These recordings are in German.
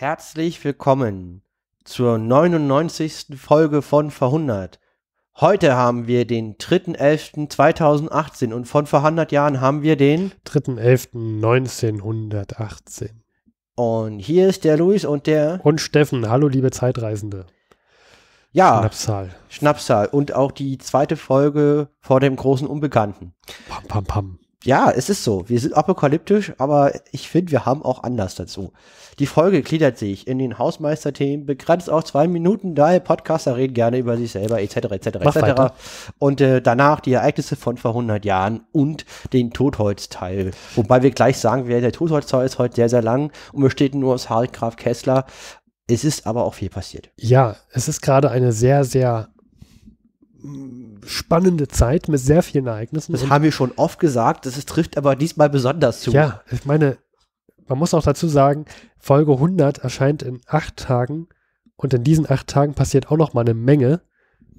Herzlich willkommen zur 99. Folge von Verhundert. Heute haben wir den 3.11.2018 und von vor 100 Jahren haben wir den 3.11.1918. Und hier ist der Luis und der und Steffen. Hallo liebe Zeitreisende. Ja. Schnapszahl. Schnapszahl und auch die zweite Folge vor dem großen Unbekannten. Pam pam pam ja, es ist so. Wir sind apokalyptisch, aber ich finde, wir haben auch Anlass dazu. Die Folge gliedert sich in den Hausmeisterthemen, begrenzt auch zwei Minuten, daher Podcaster reden gerne über sich selber, etc., etc., Mach etc. Weiter. Und äh, danach die Ereignisse von vor 100 Jahren und den Totholzteil. Wobei wir gleich sagen werden, der Totholzteil ist heute sehr, sehr lang und besteht nur aus Harald Graf Kessler. Es ist aber auch viel passiert. Ja, es ist gerade eine sehr, sehr spannende Zeit mit sehr vielen Ereignissen. Das haben wir schon oft gesagt, das trifft aber diesmal besonders zu. Ja, ich meine, man muss auch dazu sagen, Folge 100 erscheint in acht Tagen und in diesen acht Tagen passiert auch noch mal eine Menge.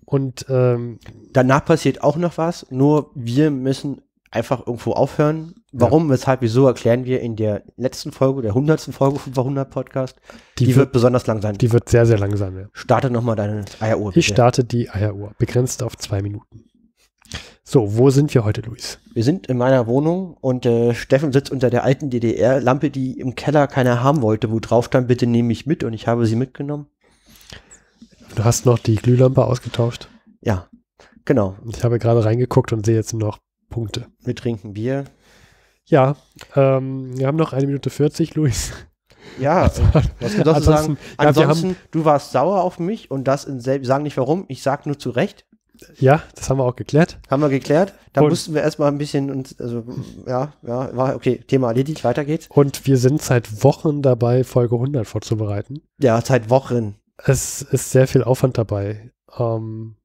Und ähm, danach passiert auch noch was, nur wir müssen einfach irgendwo aufhören. Warum, ja. weshalb, wieso erklären wir in der letzten Folge, der hundertsten Folge vom 100 Podcast. Die, die wird, wird, besonders lang sein. Die wird sehr, sehr lang sein. Ja. Starte nochmal deine Eieruhr. Bitte. Ich starte die Eieruhr, begrenzt auf zwei Minuten. So, wo sind wir heute, Luis? Wir sind in meiner Wohnung und äh, Steffen sitzt unter der alten DDR-Lampe, die im Keller keiner haben wollte, wo drauf stand, bitte nehme ich mit und ich habe sie mitgenommen. Du hast noch die Glühlampe ausgetauscht? Ja, genau. Ich habe gerade reingeguckt und sehe jetzt noch Punkte. Wir trinken Bier. Ja, ähm, wir haben noch eine Minute 40, Luis. Ja, also, was wir dazu sagen? Ansonsten, ja, haben, du warst sauer auf mich und das in selben, sagen nicht warum, ich sag nur zu Recht. Ja, das haben wir auch geklärt. Haben wir geklärt. Da mussten wir erstmal ein bisschen uns, also ja, ja, war okay, Thema erledigt, weiter geht's. Und wir sind seit Wochen dabei, Folge 100 vorzubereiten. Ja, seit Wochen. Es ist sehr viel Aufwand dabei. Ähm,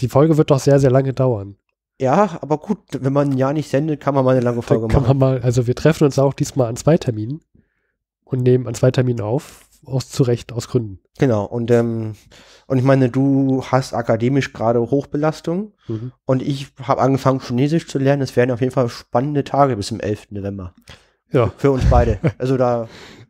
die Folge wird doch sehr, sehr lange dauern. Ja, aber gut, wenn man ein Jahr nicht sendet, kann man mal eine lange Folge kann machen. Man mal, also wir treffen uns auch diesmal an zwei Terminen und nehmen an zwei Terminen auf, aus zu Recht, aus Gründen. Genau, und, ähm, und ich meine, du hast akademisch gerade Hochbelastung mhm. und ich habe angefangen, Chinesisch zu lernen. Es werden auf jeden Fall spannende Tage bis zum 11. November. Ja. Für uns beide. Also da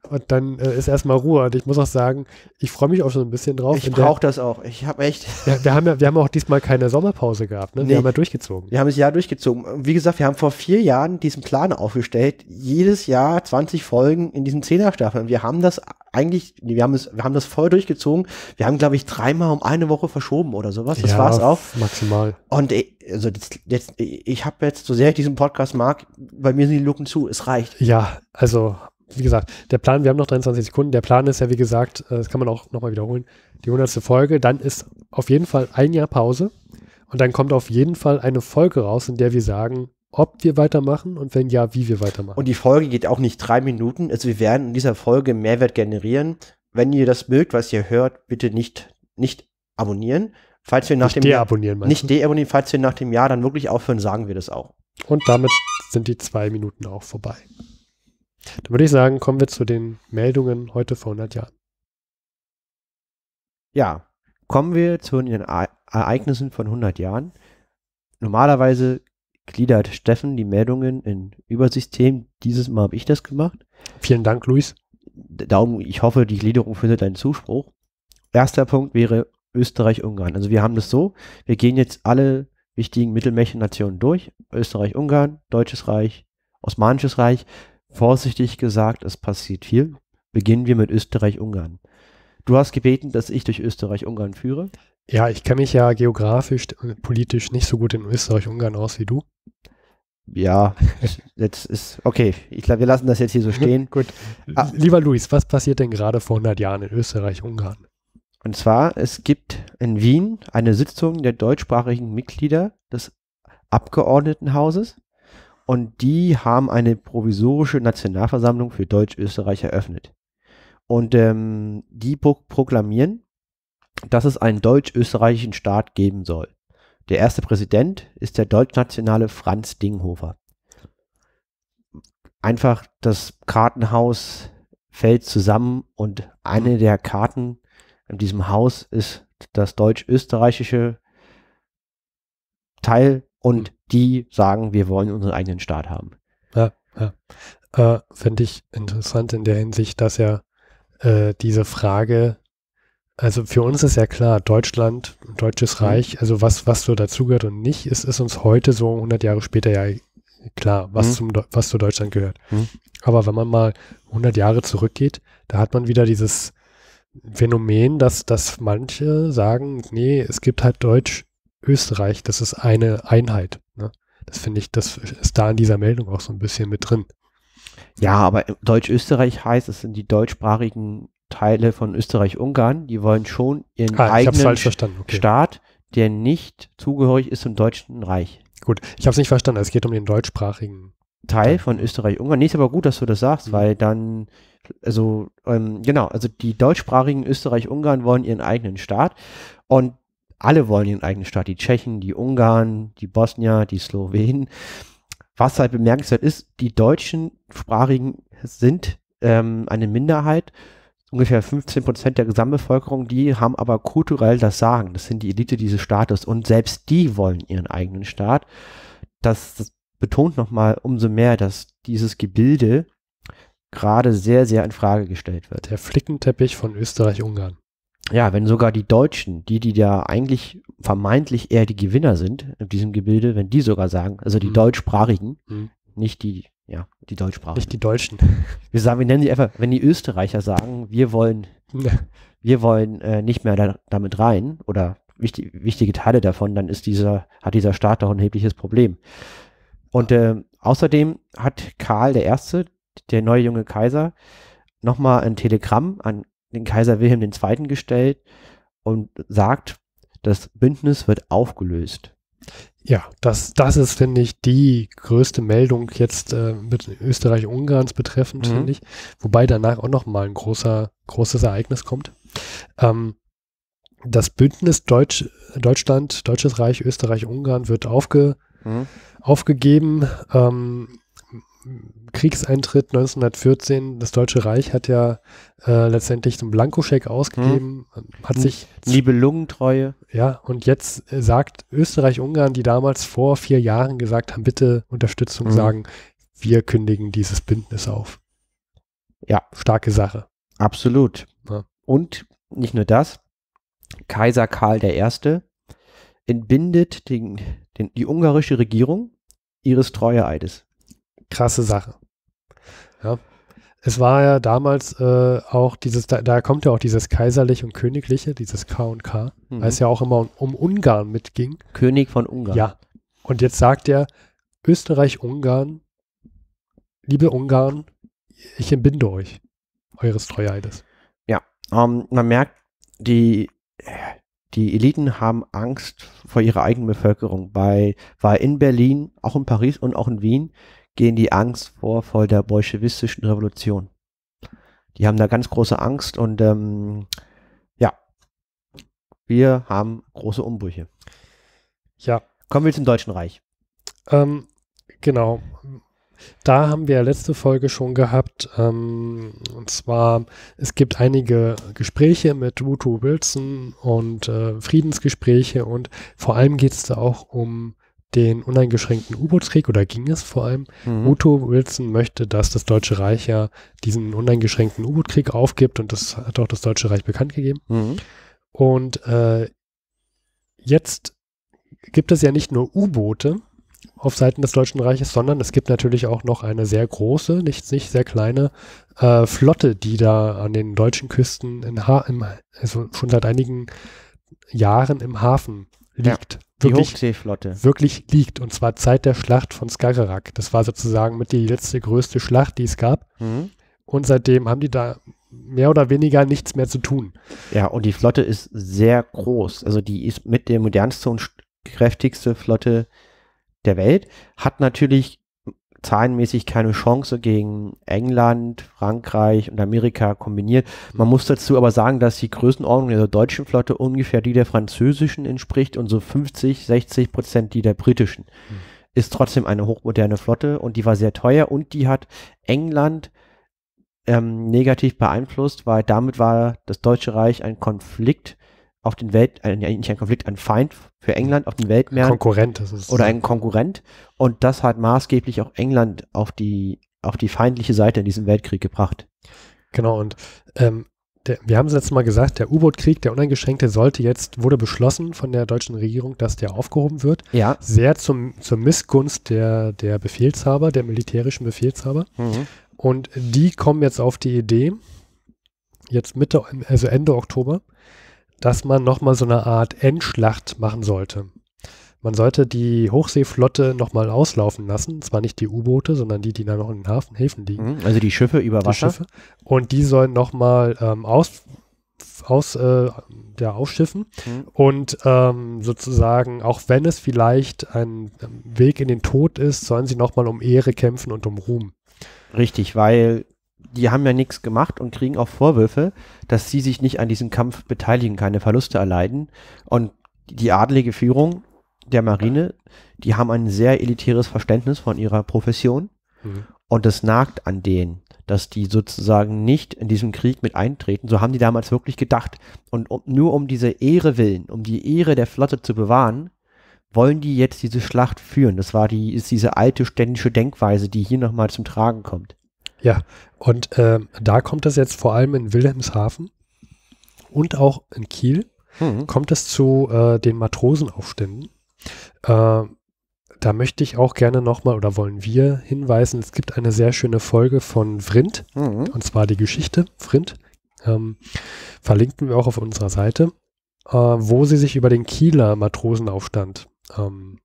und dann äh, ist erstmal Ruhe. Und ich muss auch sagen, ich freue mich auch schon ein bisschen drauf. Ich brauche das auch. Ich habe echt. Ja, wir, haben ja, wir haben auch diesmal keine Sommerpause gehabt. Ne? Nee. Wir haben ja durchgezogen. Wir haben es ja durchgezogen. Äh, wie gesagt, wir haben vor vier Jahren diesen Plan aufgestellt. Jedes Jahr 20 Folgen in diesen Zehnerstaffeln. wir haben das eigentlich, wir haben es, wir haben das voll durchgezogen. Wir haben, glaube ich, dreimal um eine Woche verschoben oder sowas. Das ja, es auch. Maximal. Und äh, also jetzt, ich habe jetzt, so sehr ich diesen Podcast mag, bei mir sind die Lücken zu. Es reicht. Ja, also wie gesagt, der Plan, wir haben noch 23 Sekunden. Der Plan ist ja, wie gesagt, äh, das kann man auch nochmal wiederholen, die 100. Folge. Dann ist auf jeden Fall ein Jahr Pause. Und dann kommt auf jeden Fall eine Folge raus, in der wir sagen, ob wir weitermachen und wenn ja, wie wir weitermachen. Und die Folge geht auch nicht drei Minuten. Also wir werden in dieser Folge Mehrwert generieren. Wenn ihr das mögt, was ihr hört, bitte nicht, nicht abonnieren. Falls wir nach nicht dem deabonnieren, Jahr, nicht deabonnieren, falls wir nach dem Jahr dann wirklich aufhören, sagen wir das auch. Und damit sind die zwei Minuten auch vorbei. Dann würde ich sagen, kommen wir zu den Meldungen heute vor 100 Jahren. Ja, kommen wir zu den Ereignissen von 100 Jahren. Normalerweise gliedert Steffen die Meldungen in Übersystem. Dieses Mal habe ich das gemacht. Vielen Dank, Luis. Darum, ich hoffe, die Gliederung findet einen Zuspruch. Erster Punkt wäre Österreich-Ungarn. Also wir haben das so, wir gehen jetzt alle wichtigen mittelmächtigen Nationen durch. Österreich-Ungarn, Deutsches Reich, Osmanisches Reich, Vorsichtig gesagt, es passiert viel. Beginnen wir mit Österreich-Ungarn. Du hast gebeten, dass ich durch Österreich-Ungarn führe. Ja, ich kenne mich ja geografisch, und äh, politisch nicht so gut in Österreich-Ungarn aus wie du. Ja, jetzt ist, okay, ich glaube, wir lassen das jetzt hier so stehen. gut. Ah. Lieber Luis, was passiert denn gerade vor 100 Jahren in Österreich-Ungarn? Und zwar, es gibt in Wien eine Sitzung der deutschsprachigen Mitglieder des Abgeordnetenhauses. Und die haben eine provisorische Nationalversammlung für Deutsch-Österreich eröffnet. Und ähm, die pro proklamieren, dass es einen deutsch-österreichischen Staat geben soll. Der erste Präsident ist der deutschnationale Franz Dinghofer. Einfach das Kartenhaus fällt zusammen und eine der Karten in diesem Haus ist das deutsch-österreichische Teil und mhm. die sagen, wir wollen unseren eigenen Staat haben. Ja, ja. Äh, Finde ich interessant in der Hinsicht, dass ja äh, diese Frage, also für uns ist ja klar, Deutschland, deutsches mhm. Reich, also was, was so dazugehört und nicht, ist, ist uns heute so 100 Jahre später ja klar, was, mhm. zum, was zu Deutschland gehört. Mhm. Aber wenn man mal 100 Jahre zurückgeht, da hat man wieder dieses Phänomen, dass, dass manche sagen, nee, es gibt halt Deutsch, Österreich, das ist eine Einheit. Ne? Das finde ich, das ist da in dieser Meldung auch so ein bisschen mit drin. Ja, aber Deutsch-Österreich heißt, es sind die deutschsprachigen Teile von Österreich-Ungarn, die wollen schon ihren ah, eigenen okay. Staat, der nicht zugehörig ist zum Deutschen Reich. Gut, ich habe es nicht verstanden, es geht um den deutschsprachigen Teil von Österreich-Ungarn. Nee, ist aber gut, dass du das sagst, mhm. weil dann, also, ähm, genau, also die deutschsprachigen Österreich-Ungarn wollen ihren eigenen Staat und alle wollen ihren eigenen Staat. Die Tschechen, die Ungarn, die Bosnier, die Slowenen. Was halt bemerkenswert ist, die deutschsprachigen sind ähm, eine Minderheit ungefähr 15 Prozent der Gesamtbevölkerung, die haben aber kulturell das Sagen. Das sind die Elite dieses Staates und selbst die wollen ihren eigenen Staat. Das, das betont nochmal umso mehr, dass dieses Gebilde gerade sehr, sehr in Frage gestellt wird. Der Flickenteppich von Österreich-Ungarn ja, wenn sogar die Deutschen, die, die da eigentlich vermeintlich eher die Gewinner sind in diesem Gebilde, wenn die sogar sagen, also die mhm. Deutschsprachigen, mhm. nicht die, ja, die Deutschsprachigen. Nicht die Deutschen. Wir sagen, wir nennen sie einfach, wenn die Österreicher sagen, wir wollen, ja. wir wollen äh, nicht mehr da, damit rein oder wichtig, wichtige Teile davon, dann ist dieser, hat dieser Staat doch ein erhebliches Problem. Und äh, außerdem hat Karl der Erste, der neue junge Kaiser, nochmal ein Telegramm an den Kaiser Wilhelm II. gestellt und sagt, das Bündnis wird aufgelöst. Ja, das, das ist, finde ich, die größte Meldung jetzt äh, mit Österreich-Ungarns betreffend, mhm. finde ich. Wobei danach auch nochmal ein großer, großes Ereignis kommt. Ähm, das Bündnis Deutsch, Deutschland, Deutsches Reich, Österreich, Ungarn wird aufge, mhm. aufgegeben. Ähm, Kriegseintritt 1914, das Deutsche Reich hat ja äh, letztendlich einen Blankoscheck ausgegeben, hm. hat sich. Liebelungentreue. Ja, und jetzt äh, sagt Österreich-Ungarn, die damals vor vier Jahren gesagt haben, bitte Unterstützung hm. sagen, wir kündigen dieses Bündnis auf. Ja. Starke Sache. Absolut. Ja. Und nicht nur das, Kaiser Karl I. entbindet den, den, die ungarische Regierung ihres Treueeides krasse Sache. Ja. Es war ja damals äh, auch dieses, da, da, kommt ja auch dieses kaiserliche und königliche, dieses K und K, mhm. weil es ja auch immer um, um Ungarn mitging. König von Ungarn. Ja. Und jetzt sagt er, Österreich-Ungarn, liebe Ungarn, ich entbinde euch eures Treueides. Ja, ähm, man merkt, die, die Eliten haben Angst vor ihrer eigenen Bevölkerung. weil, war in Berlin, auch in Paris und auch in Wien gehen die Angst vor, vor der bolschewistischen Revolution. Die haben da ganz große Angst und ähm, ja, wir haben große Umbrüche. Ja. Kommen wir zum Deutschen Reich. Ähm, genau. Da haben wir letzte Folge schon gehabt. Ähm, und zwar, es gibt einige Gespräche mit Woodrow Wilson und äh, Friedensgespräche und vor allem geht es da auch um den uneingeschränkten u boot krieg oder ging es vor allem. Mhm. Uto Wilson möchte, dass das Deutsche Reich ja diesen uneingeschränkten u boot krieg aufgibt und das hat auch das Deutsche Reich bekannt gegeben. Mhm. Und äh, jetzt gibt es ja nicht nur U-Boote auf Seiten des Deutschen Reiches, sondern es gibt natürlich auch noch eine sehr große, nicht, nicht sehr kleine äh, Flotte, die da an den deutschen Küsten in ha im, also schon seit einigen Jahren im Hafen liegt. Ja, die wirklich, Hochseeflotte. Wirklich liegt. Und zwar Zeit der Schlacht von Skagerrak. Das war sozusagen mit die letzte größte Schlacht, die es gab. Mhm. Und seitdem haben die da mehr oder weniger nichts mehr zu tun. Ja, und die Flotte ist sehr groß. Also die ist mit der modernste und kräftigste Flotte der Welt. Hat natürlich zahlenmäßig keine Chance gegen England, Frankreich und Amerika kombiniert. Man muss dazu aber sagen, dass die Größenordnung der deutschen Flotte ungefähr die der französischen entspricht und so 50, 60 Prozent die der britischen. Mhm. Ist trotzdem eine hochmoderne Flotte und die war sehr teuer und die hat England ähm, negativ beeinflusst, weil damit war das Deutsche Reich ein Konflikt auf den Welt, ein, äh, nicht ein Konflikt, ein Feind für England auf den Weltmeeren. Konkurrent das ist Oder ein Konkurrent. Und das hat maßgeblich auch England auf die, auf die feindliche Seite in diesem Weltkrieg gebracht. Genau, und ähm, der, wir haben es letztes Mal gesagt, der U-Boot-Krieg, der uneingeschränkte, sollte jetzt, wurde beschlossen von der deutschen Regierung, dass der aufgehoben wird. Ja. Sehr zum, zur Missgunst der, der Befehlshaber, der militärischen Befehlshaber. Mhm. Und die kommen jetzt auf die Idee, jetzt Mitte, also Ende Oktober, dass man nochmal so eine Art Endschlacht machen sollte. Man sollte die Hochseeflotte nochmal auslaufen lassen. Zwar nicht die U-Boote, sondern die, die da noch in den Hafen, Häfen liegen. Mhm, also die Schiffe über Wasser. Schiffe. Und die sollen nochmal ähm, aus, aus, äh, ja, aufschiffen mhm. und ähm, sozusagen, auch wenn es vielleicht ein ähm, Weg in den Tod ist, sollen sie nochmal um Ehre kämpfen und um Ruhm. Richtig, weil die haben ja nichts gemacht und kriegen auch Vorwürfe, dass sie sich nicht an diesem Kampf beteiligen, keine Verluste erleiden. Und die adlige Führung der Marine, die haben ein sehr elitäres Verständnis von ihrer Profession. Mhm. Und das nagt an denen, dass die sozusagen nicht in diesem Krieg mit eintreten. So haben die damals wirklich gedacht. Und um, nur um diese Ehre willen, um die Ehre der Flotte zu bewahren, wollen die jetzt diese Schlacht führen. Das war die, ist diese alte ständische Denkweise, die hier nochmal zum Tragen kommt. Ja, und äh, da kommt es jetzt vor allem in Wilhelmshaven und auch in Kiel, mhm. kommt es zu äh, den Matrosenaufständen. Äh, da möchte ich auch gerne nochmal oder wollen wir hinweisen, es gibt eine sehr schöne Folge von Vrindt, mhm. und zwar die Geschichte Vrindt, Ähm, verlinken wir auch auf unserer Seite, äh, wo sie sich über den Kieler Matrosenaufstand, ähm,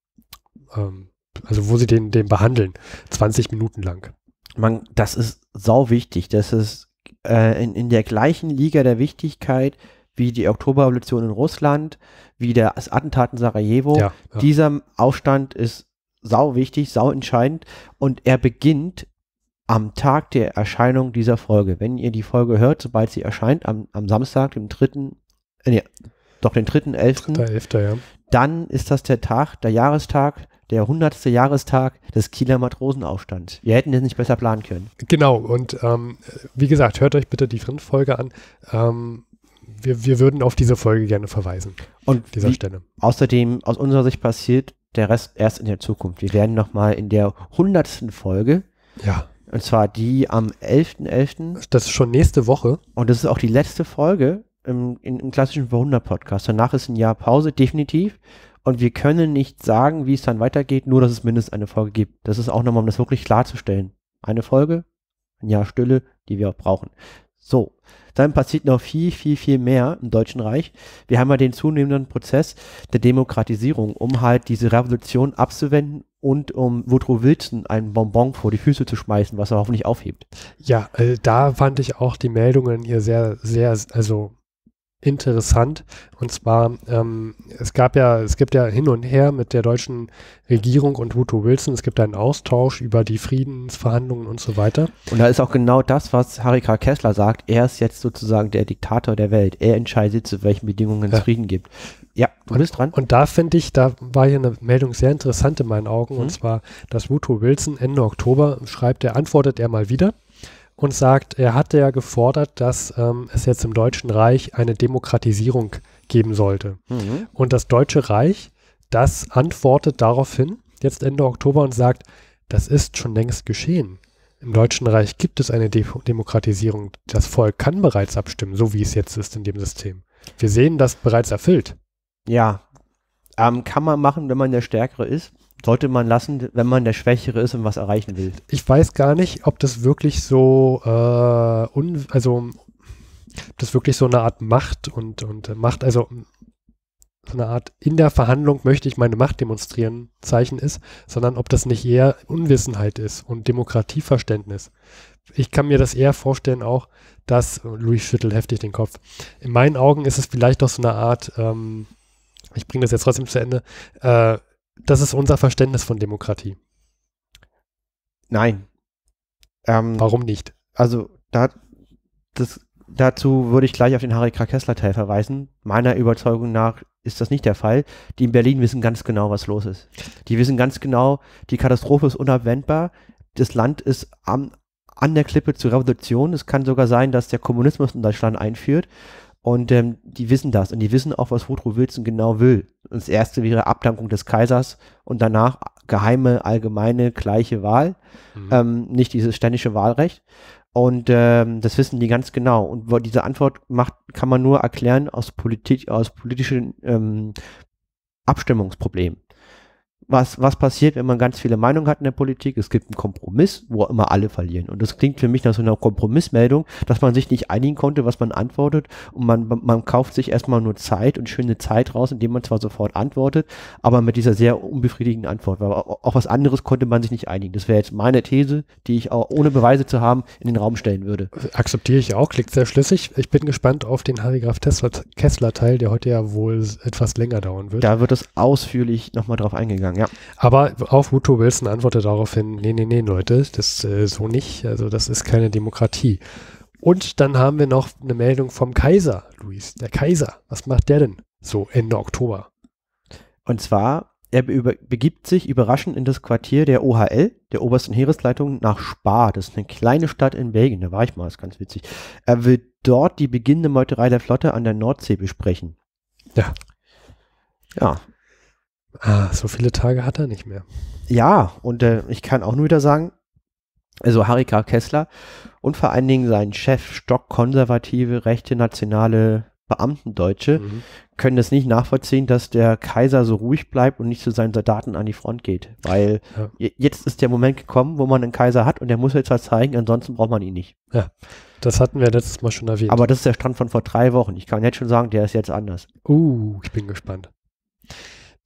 ähm, also wo sie den, den behandeln, 20 Minuten lang man, das ist sau wichtig. Das ist äh, in, in der gleichen Liga der Wichtigkeit wie die Oktoberrevolution in Russland, wie das Attentat in Sarajevo. Ja, ja. Dieser Aufstand ist sau wichtig, sau entscheidend und er beginnt am Tag der Erscheinung dieser Folge. Wenn ihr die Folge hört, sobald sie erscheint, am, am Samstag, dem 3., äh, nee, doch den 3.11., 3.11., ja. dann ist das der Tag, der Jahrestag der 100. Jahrestag des Kieler Matrosenaufstand. Wir hätten das nicht besser planen können. Genau, und ähm, wie gesagt, hört euch bitte die Frint-Folge an. Ähm, wir, wir, würden auf diese Folge gerne verweisen. Und dieser Stelle. Außerdem, aus unserer Sicht passiert der Rest erst in der Zukunft. Wir werden nochmal in der 100. Folge. Ja. Und zwar die am 11.11. .11. Das ist schon nächste Woche. Und das ist auch die letzte Folge im, im, klassischen 100 podcast Danach ist ein Jahr Pause, definitiv und wir können nicht sagen, wie es dann weitergeht, nur dass es mindestens eine Folge gibt. Das ist auch nochmal, um das wirklich klarzustellen. Eine Folge, ein Jahr Stille, die wir auch brauchen. So, dann passiert noch viel, viel, viel mehr im Deutschen Reich. Wir haben ja den zunehmenden Prozess der Demokratisierung, um halt diese Revolution abzuwenden und um Woodrow Wilson einen Bonbon vor die Füße zu schmeißen, was er hoffentlich aufhebt. Ja, äh, da fand ich auch die Meldungen hier sehr, sehr, also interessant. Und zwar, ähm, es gab ja, es gibt ja hin und her mit der deutschen Regierung und Woodrow Wilson, es gibt einen Austausch über die Friedensverhandlungen und so weiter. Und da ist auch genau das, was Harry Harika Kessler sagt. Er ist jetzt sozusagen der Diktator der Welt. Er entscheidet, zu welchen Bedingungen es ja. Frieden gibt. Ja, du und, bist dran. Und da finde ich, da war hier eine Meldung sehr interessant in meinen Augen, mhm. und zwar, dass Woodrow Wilson Ende Oktober schreibt, er antwortet er mal wieder und sagt, er hatte ja gefordert, dass ähm, es jetzt im Deutschen Reich eine Demokratisierung geben sollte. Mhm. Und das Deutsche Reich, das antwortet daraufhin jetzt Ende Oktober und sagt, das ist schon längst geschehen. Im Deutschen Reich gibt es eine De Demokratisierung. Das Volk kann bereits abstimmen, so wie es jetzt ist in dem System. Wir sehen das bereits erfüllt. Ja, ähm, kann man machen, wenn man der Stärkere ist sollte man lassen, wenn man der Schwächere ist und was erreichen will. Ich weiß gar nicht, ob das wirklich so, äh, un, also das wirklich so eine Art Macht und, und Macht, also so eine Art in der Verhandlung möchte ich meine Macht demonstrieren Zeichen ist, sondern ob das nicht eher Unwissenheit ist und Demokratieverständnis. Ich kann mir das eher vorstellen auch, dass, oh, Louis schüttelt heftig den Kopf, in meinen Augen ist es vielleicht auch so eine Art, ähm, ich bringe das jetzt trotzdem zu Ende, äh, das ist unser Verständnis von Demokratie. Nein. Ähm, Warum nicht? Also da, das, dazu würde ich gleich auf den Harry Kessler-Teil verweisen. Meiner Überzeugung nach ist das nicht der Fall. Die in Berlin wissen ganz genau, was los ist. Die wissen ganz genau, die Katastrophe ist unabwendbar. Das Land ist am, an der Klippe zur Revolution. Es kann sogar sein, dass der Kommunismus in Deutschland einführt. Und ähm, die wissen das und die wissen auch, was Woodrow Wilson genau will. Und das erste wäre Abdankung des Kaisers und danach geheime, allgemeine, gleiche Wahl. Mhm. Ähm, nicht dieses ständische Wahlrecht. Und ähm, das wissen die ganz genau. Und diese Antwort macht, kann man nur erklären aus Politik, aus politischen ähm, Abstimmungsproblemen was, was passiert, wenn man ganz viele Meinungen hat in der Politik? Es gibt einen Kompromiss, wo immer alle verlieren. Und das klingt für mich nach so einer Kompromissmeldung, dass man sich nicht einigen konnte, was man antwortet. Und man, man kauft sich erstmal nur Zeit und schöne Zeit raus, indem man zwar sofort antwortet, aber mit dieser sehr unbefriedigenden Antwort. Weil auch was anderes konnte man sich nicht einigen. Das wäre jetzt meine These, die ich auch ohne Beweise zu haben in den Raum stellen würde. Akzeptiere ich auch, klingt sehr schlüssig. Ich bin gespannt auf den Harry Graf Kessler-Teil, der heute ja wohl etwas länger dauern wird. Da wird es ausführlich nochmal drauf eingegangen sagen, ja. Aber auch Woodrow Wilson antwortet daraufhin, nee, nee, nee, Leute, das äh, so nicht, also das ist keine Demokratie. Und dann haben wir noch eine Meldung vom Kaiser, Luis, der Kaiser. Was macht der denn so Ende Oktober? Und zwar, er begibt sich überraschend in das Quartier der OHL, der Obersten Heeresleitung, nach Spa. Das ist eine kleine Stadt in Belgien, da war ich mal, das ist ganz witzig. Er will dort die beginnende Meuterei der Flotte an der Nordsee besprechen. Ja. Ja, Ah, so viele Tage hat er nicht mehr. Ja, und äh, ich kann auch nur wieder sagen, also Harika Kessler und vor allen Dingen sein Chef, stockkonservative, rechte, nationale Beamtendeutsche, mhm. können es nicht nachvollziehen, dass der Kaiser so ruhig bleibt und nicht zu seinen Soldaten an die Front geht. Weil ja. jetzt ist der Moment gekommen, wo man einen Kaiser hat und der muss jetzt was zeigen, ansonsten braucht man ihn nicht. Ja, das hatten wir letztes Mal schon erwähnt. Aber das ist der Stand von vor drei Wochen. Ich kann jetzt schon sagen, der ist jetzt anders. Uh, ich bin gespannt.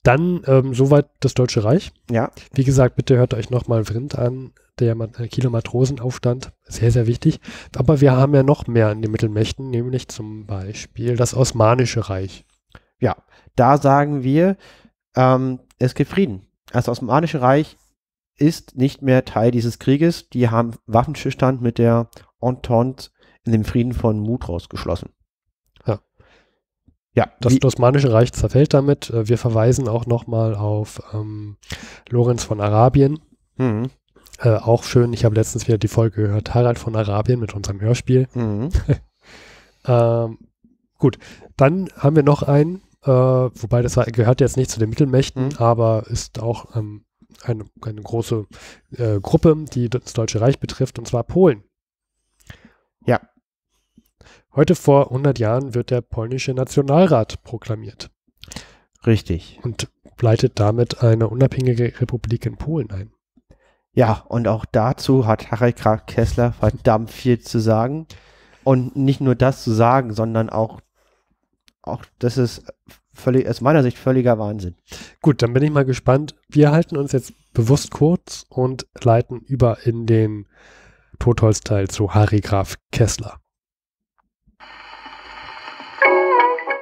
Dann ähm, soweit das Deutsche Reich. Ja. Wie gesagt, bitte hört euch nochmal Vrind an, der äh, Kieler Matrosenaufstand. Sehr, sehr wichtig. Aber wir haben ja noch mehr in den Mittelmächten, nämlich zum Beispiel das Osmanische Reich. Ja, da sagen wir, ähm, es gibt Frieden. Das Osmanische Reich ist nicht mehr Teil dieses Krieges. Die haben Waffenstillstand mit der Entente in dem Frieden von Mutros geschlossen. Ja, das Wie? Osmanische Reich zerfällt damit. Äh, wir verweisen auch nochmal auf ähm, Lorenz von Arabien. Mhm. Äh, auch schön, ich habe letztens wieder die Folge gehört, Harald von Arabien mit unserem Hörspiel. Mhm. ähm, gut, dann haben wir noch einen, äh, wobei das war, gehört jetzt nicht zu den Mittelmächten, mhm. aber ist auch ähm, eine, eine, große äh, Gruppe, die das Deutsche Reich betrifft, und zwar Polen. Heute vor 100 Jahren wird der polnische Nationalrat proklamiert. Richtig. Und leitet damit eine unabhängige Republik in Polen ein. Ja, und auch dazu hat Harald Kessler verdammt viel zu sagen. Und nicht nur das zu sagen, sondern auch, auch das ist völlig, aus meiner Sicht völliger Wahnsinn. Gut, dann bin ich mal gespannt. Wir halten uns jetzt bewusst kurz und leiten über in den Totholzteil zu Harry Graf Kessler.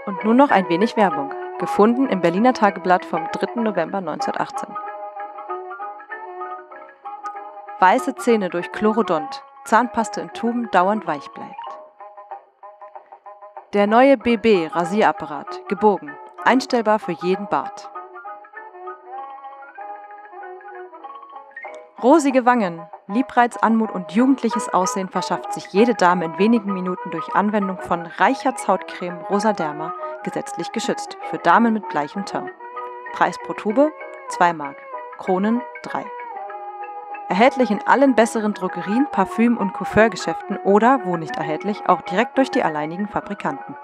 Und nun noch ein wenig Werbung, gefunden im Berliner Tageblatt vom 3. November 1918. Weiße Zähne durch Chlorodont, Zahnpaste in Tuben dauernd weich bleibt. Der neue BB Rasierapparat, gebogen, einstellbar für jeden Bart. Rosige Wangen, Liebreiz, Anmut und jugendliches Aussehen verschafft sich jede Dame in wenigen Minuten durch Anwendung von Reicherts Hautcreme Rosaderma, gesetzlich geschützt, für Damen mit bleichem Teint. Preis pro Tube 2 Mark, Kronen 3. Erhältlich in allen besseren Drogerien, Parfüm- und Couffeurgeschäften oder, wo nicht erhältlich, auch direkt durch die alleinigen Fabrikanten.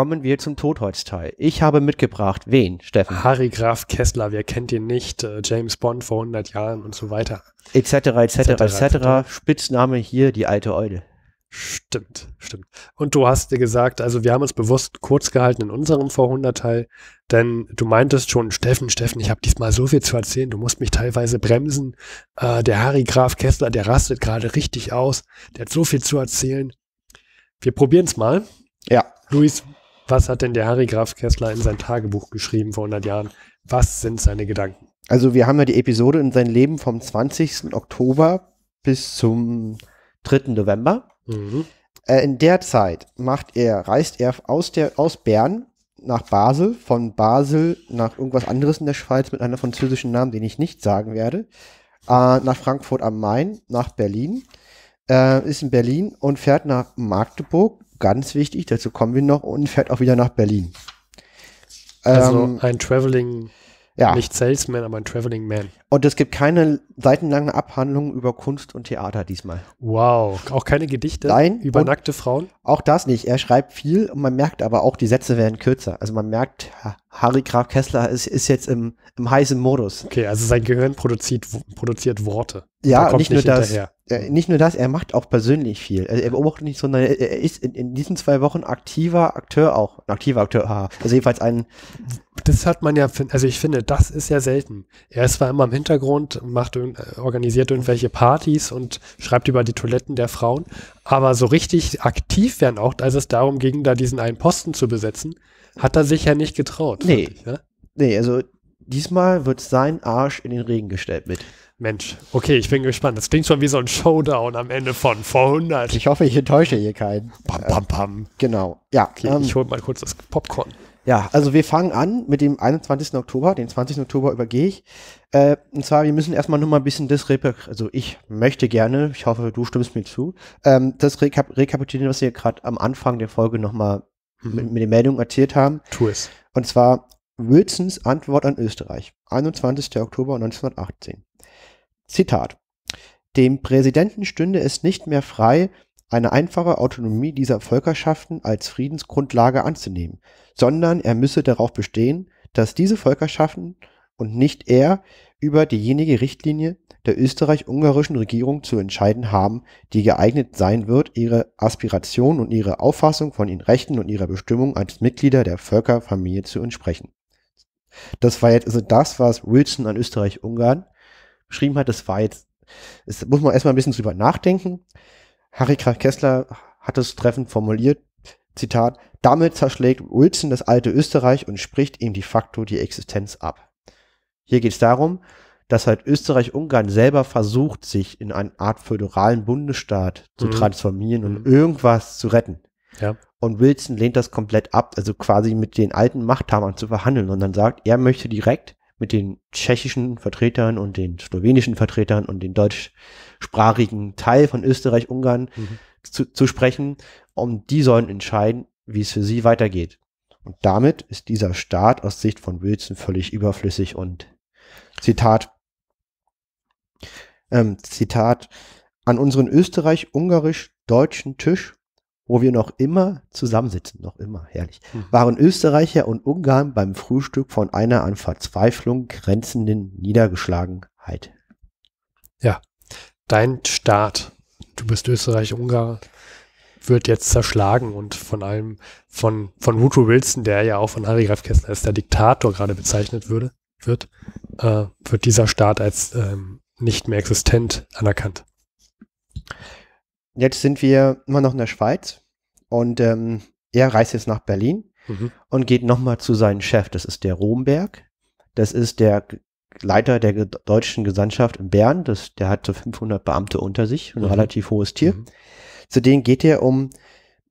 Kommen wir zum Totholzteil. Ich habe mitgebracht, wen, Steffen? Harry Graf Kessler, wer kennt ihn nicht? Äh, James Bond vor 100 Jahren und so weiter. Etc., etc., etc. Spitzname hier, die alte Eule. Stimmt, stimmt. Und du hast dir gesagt, also wir haben uns bewusst kurz gehalten in unserem Vorhunderteil, denn du meintest schon, Steffen, Steffen, ich habe diesmal so viel zu erzählen, du musst mich teilweise bremsen. Äh, der Harry Graf Kessler, der rastet gerade richtig aus, der hat so viel zu erzählen. Wir probieren es mal. Ja. Luis, was hat denn der Harry Graf Kessler in sein Tagebuch geschrieben vor 100 Jahren? Was sind seine Gedanken? Also wir haben ja die Episode in sein Leben vom 20. Oktober bis zum 3. November. Mhm. Äh, in der Zeit macht er, reist er aus, der, aus Bern nach Basel, von Basel nach irgendwas anderes in der Schweiz mit einem französischen Namen, den ich nicht sagen werde, äh, nach Frankfurt am Main, nach Berlin, äh, ist in Berlin und fährt nach Magdeburg, ganz wichtig, dazu kommen wir noch und fährt auch wieder nach Berlin. Also ähm, ein Traveling ja. Nicht Salesman, aber ein Traveling Man. Und es gibt keine seitenlangen Abhandlungen über Kunst und Theater diesmal. Wow. Auch keine Gedichte Nein, über nackte Frauen? Auch das nicht. Er schreibt viel und man merkt aber auch, die Sätze werden kürzer. Also man merkt, Harry Graf Kessler ist, ist jetzt im, im heißen Modus. Okay, also sein Gehirn produziert, produziert Worte. Ja, nicht, nicht nur das. nicht nur das, er macht auch persönlich viel. Also er beobachtet nicht, sondern er ist in, in diesen zwei Wochen aktiver Akteur auch. Aktiver Akteur, also jedenfalls ein das hat man ja, also ich finde, das ist ja selten. Er ist zwar immer im Hintergrund, macht, äh, organisiert irgendwelche Partys und schreibt über die Toiletten der Frauen, aber so richtig aktiv werden auch, als es darum ging, da diesen einen Posten zu besetzen, hat er sich ja nicht getraut. Nee. Ich, ne? Nee, also diesmal wird sein Arsch in den Regen gestellt mit. Mensch, okay, ich bin gespannt. Das klingt schon wie so ein Showdown am Ende von vor 100. Ich hoffe, ich enttäusche hier keinen. Bam, bam, bam. Genau, ja. Okay, ähm, ich hole mal kurz das Popcorn. Ja, also wir fangen an mit dem 21. Oktober. Den 20. Oktober übergehe ich. Äh, und zwar, wir müssen erstmal nochmal ein bisschen das Rekap also ich möchte gerne, ich hoffe, du stimmst mir zu, ähm, das Rekap rekapitulieren, was wir gerade am Anfang der Folge nochmal mhm. mit, mit den Meldungen erzählt haben. Tu es. Und zwar Wilsons Antwort an Österreich, 21. Oktober 1918. Zitat. Dem Präsidenten stünde es nicht mehr frei, eine einfache Autonomie dieser Völkerschaften als Friedensgrundlage anzunehmen, sondern er müsse darauf bestehen, dass diese Völkerschaften und nicht er über diejenige Richtlinie der österreich-ungarischen Regierung zu entscheiden haben, die geeignet sein wird, ihre Aspiration und ihre Auffassung von ihren Rechten und ihrer Bestimmung als Mitglieder der Völkerfamilie zu entsprechen. Das war jetzt also das, was Wilson an Österreich-Ungarn geschrieben hat. Das war jetzt, das muss man erstmal ein bisschen drüber nachdenken. Harry Krach Kessler hat es treffend formuliert, Zitat, damit zerschlägt Wilson das alte Österreich und spricht ihm de facto die Existenz ab. Hier geht es darum, dass halt Österreich-Ungarn selber versucht, sich in eine Art föderalen Bundesstaat zu mhm. transformieren und mhm. irgendwas zu retten. Ja. Und Wilson lehnt das komplett ab, also quasi mit den alten Machthabern zu verhandeln, und dann sagt, er möchte direkt mit den tschechischen Vertretern und den slowenischen Vertretern und den deutsch deutschsprachigen Teil von Österreich, Ungarn mhm. zu, zu sprechen. Und die sollen entscheiden, wie es für sie weitergeht. Und damit ist dieser Staat aus Sicht von Wilson völlig überflüssig und Zitat, ähm, Zitat, an unseren österreich-ungarisch-deutschen Tisch, wo wir noch immer zusammensitzen, noch immer, herrlich, hm. waren Österreicher und Ungarn beim Frühstück von einer an Verzweiflung grenzenden Niedergeschlagenheit. Ja dein Staat, du bist Österreich-Ungar, wird jetzt zerschlagen und von allem, von, von Woodrow Wilson, der ja auch von Harry Graf Kessler als der Diktator gerade bezeichnet würde, wird, äh, wird dieser Staat als ähm, nicht mehr existent anerkannt. Jetzt sind wir immer noch in der Schweiz und ähm, er reist jetzt nach Berlin mhm. und geht nochmal zu seinem Chef, das ist der Romberg, das ist der Leiter der deutschen Gesandtschaft in Bern. Das, der hat so 500 Beamte unter sich, ein mhm. relativ hohes Tier. Mhm. Zu denen geht er, um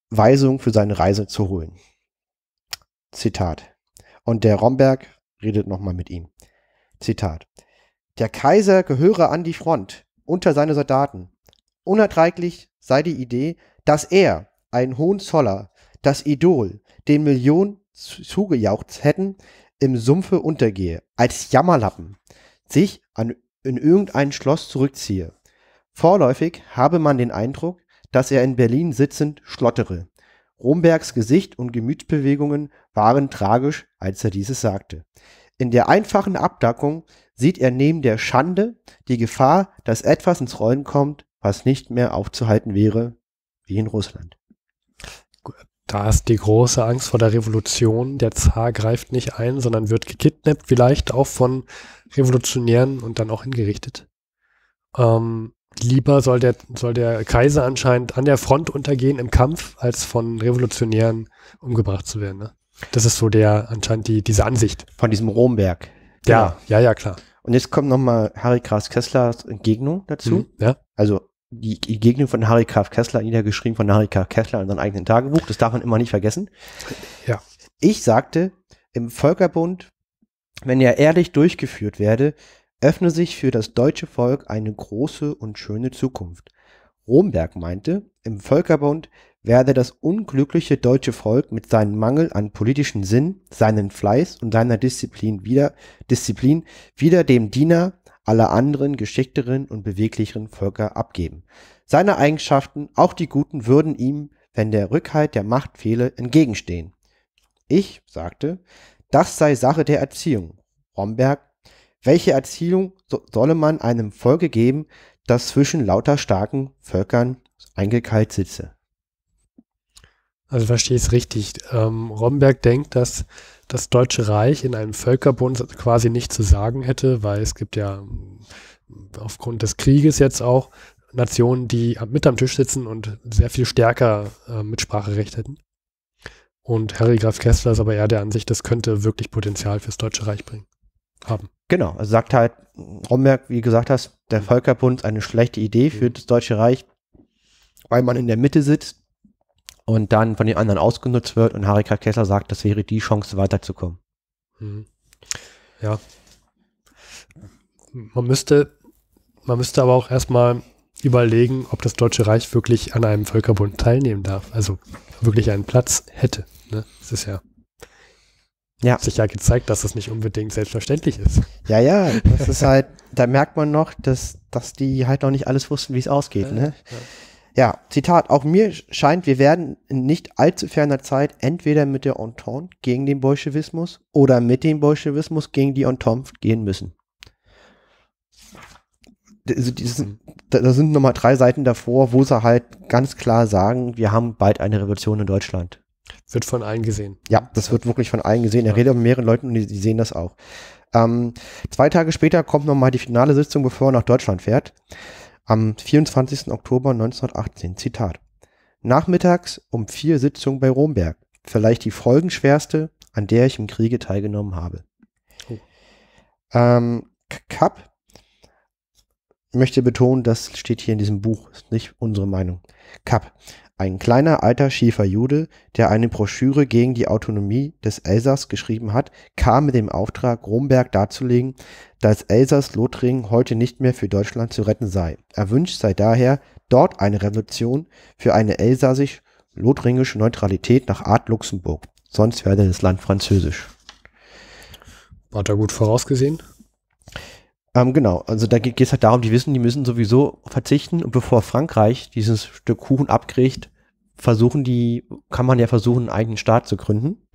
Weisungen für seine Reise zu holen. Zitat. Und der Romberg redet nochmal mit ihm. Zitat. Der Kaiser gehöre an die Front, unter seine Soldaten. Unerträglich sei die Idee, dass er, ein Hohenzoller, das Idol, den Millionen zugejaucht hätten, im Sumpfe untergehe, als Jammerlappen, sich an, in irgendein Schloss zurückziehe. Vorläufig habe man den Eindruck, dass er in Berlin sitzend schlottere. Rombergs Gesicht und Gemütsbewegungen waren tragisch, als er dieses sagte. In der einfachen Abdackung sieht er neben der Schande die Gefahr, dass etwas ins Rollen kommt, was nicht mehr aufzuhalten wäre, wie in Russland. Da ist die große Angst vor der Revolution. Der Zar greift nicht ein, sondern wird gekidnappt, vielleicht auch von Revolutionären und dann auch hingerichtet. Ähm, lieber soll der, soll der Kaiser anscheinend an der Front untergehen im Kampf, als von Revolutionären umgebracht zu werden. Ne? Das ist so der anscheinend die, diese Ansicht. Von diesem Romberg. Ja, ja, genau. ja, ja klar. Und jetzt kommt nochmal Harry Gras Kesslers Entgegnung dazu. Mhm, ja. Also die Gegner von Harry Graf Kessler niedergeschrieben von Harry Graf Kessler in seinem eigenen Tagebuch. Das darf man immer nicht vergessen. Ja. Ich sagte, im Völkerbund, wenn er ehrlich durchgeführt werde, öffne sich für das deutsche Volk eine große und schöne Zukunft. Romberg meinte, im Völkerbund werde das unglückliche deutsche Volk mit seinem Mangel an politischen Sinn, seinen Fleiß und seiner Disziplin wieder, Disziplin wieder dem Diener aller anderen geschickteren und beweglicheren Völker abgeben. Seine Eigenschaften, auch die guten, würden ihm, wenn der Rückhalt der Macht fehle, entgegenstehen. Ich sagte, das sei Sache der Erziehung. Romberg, welche Erziehung so solle man einem Volke geben, das zwischen lauter starken Völkern eingekeilt sitze? Also verstehe ich es richtig. Ähm, Romberg denkt, dass das Deutsche Reich in einem Völkerbund quasi nichts zu sagen hätte, weil es gibt ja ähm, aufgrund des Krieges jetzt auch Nationen, die mit am Tisch sitzen und sehr viel stärker äh, Mitspracherecht hätten. Und Harry Graf Kessler ist aber eher der Ansicht, das könnte wirklich Potenzial fürs Deutsche Reich bringen. Haben. Genau, also sagt halt Romberg, wie gesagt hast, der mhm. Völkerbund ist eine schlechte Idee für mhm. das Deutsche Reich, weil man in der Mitte sitzt und dann von den anderen ausgenutzt wird und Harika Kessler sagt, das wäre die Chance weiterzukommen. Mhm. Ja. Man müsste, man müsste aber auch erstmal überlegen, ob das Deutsche Reich wirklich an einem Völkerbund teilnehmen darf. Also wirklich einen Platz hätte. Ne? Das ist ja ja. sich ja gezeigt, dass das nicht unbedingt selbstverständlich ist. Ja, ja, das ist halt, da merkt man noch, dass, dass die halt noch nicht alles wussten, wie es ausgeht. Ja, ne? Ja. Ja, Zitat, auch mir scheint, wir werden in nicht allzu ferner Zeit entweder mit der Entente gegen den Bolschewismus oder mit dem Bolschewismus gegen die Entente gehen müssen. Also dieses, da sind nochmal drei Seiten davor, wo sie halt ganz klar sagen, wir haben bald eine Revolution in Deutschland. Wird von allen gesehen. Ja, das wird wirklich von allen gesehen. Er ja. redet mit mehreren Leuten und die, die sehen das auch. Ähm, zwei Tage später kommt nochmal die finale Sitzung, bevor er nach Deutschland fährt am 24. Oktober 1918. Zitat. Nachmittags um vier Sitzungen bei Romberg. Vielleicht die folgenschwerste, an der ich im Kriege teilgenommen habe. Oh. Ähm, Kapp möchte betonen, das steht hier in diesem Buch, ist nicht unsere Meinung. Kapp. Ein kleiner alter schiefer Jude, der eine Broschüre gegen die Autonomie des Elsass geschrieben hat, kam mit dem Auftrag, Romberg darzulegen, dass Elsass-Lothringen heute nicht mehr für Deutschland zu retten sei. Erwünscht sei daher dort eine Revolution für eine elsassisch-lothringische Neutralität nach Art Luxemburg. Sonst werde das Land französisch. War da gut vorausgesehen? Ähm, genau, also da geht es halt darum, die wissen, die müssen sowieso verzichten und bevor Frankreich dieses Stück Kuchen abkriegt, versuchen die, kann man ja versuchen, einen eigenen Staat zu gründen.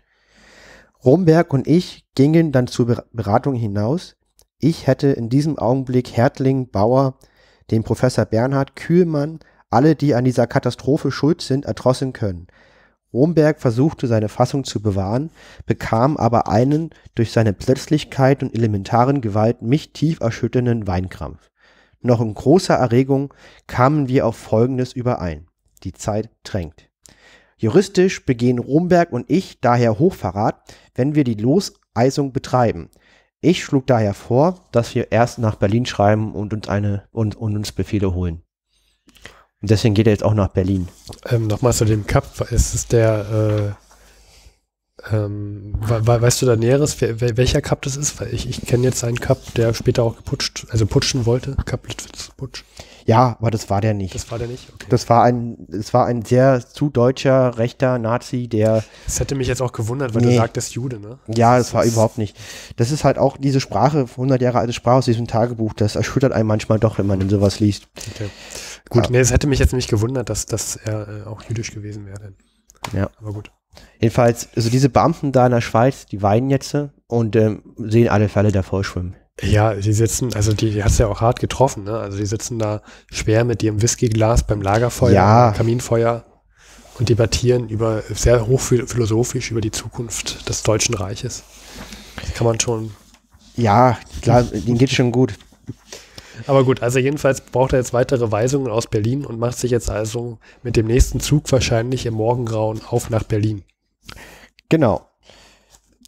Romberg und ich gingen dann zur Beratung hinaus. Ich hätte in diesem Augenblick Hertling, Bauer, den Professor Bernhard, Kühlmann, alle, die an dieser Katastrophe schuld sind, erdrosseln können. Romberg versuchte seine Fassung zu bewahren, bekam aber einen durch seine Plötzlichkeit und elementaren Gewalt mich tief erschütternden Weinkrampf. Noch in großer Erregung kamen wir auf Folgendes überein. Die Zeit drängt. Juristisch begehen Romberg und ich daher Hochverrat, wenn wir die Loseisung betreiben. Ich schlug daher vor, dass wir erst nach Berlin schreiben und uns, eine, und, und uns Befehle holen. Und deswegen geht er jetzt auch nach Berlin. Ähm, Nochmal zu dem Cup. Ist es der, äh, ähm, weißt du da Näheres, welcher Cup das ist? Weil ich, ich kenne jetzt einen Cup, der später auch geputscht, also putschen wollte. Cup Litwitz Putsch. Ja, aber das war der nicht. Das war der nicht, okay. Das war ein, das war ein sehr zu deutscher, rechter Nazi, der. Das hätte mich jetzt auch gewundert, weil nee. du sagtest Jude, ne? Ja, das, das war überhaupt nicht. Das ist halt auch diese Sprache, 100 Jahre alte Sprache aus diesem Tagebuch, das erschüttert einen manchmal doch, wenn man denn sowas liest. Okay. Gut, ja. nee, es hätte mich jetzt nicht gewundert, dass, dass er äh, auch jüdisch gewesen wäre. Ja. Aber gut. Jedenfalls, also diese Beamten da in der Schweiz, die weinen jetzt äh, und ähm, sehen alle Fälle davor schwimmen. Ja, sie sitzen, also die, die hat es ja auch hart getroffen, ne? Also die sitzen da schwer mit ihrem Whiskyglas beim Lagerfeuer, ja. Kaminfeuer und debattieren über sehr hochphilosophisch über die Zukunft des Deutschen Reiches. Das kann man schon. Ja, klar, denen geht schon gut. Aber gut, also jedenfalls braucht er jetzt weitere Weisungen aus Berlin und macht sich jetzt also mit dem nächsten Zug wahrscheinlich im Morgengrauen auf nach Berlin. Genau.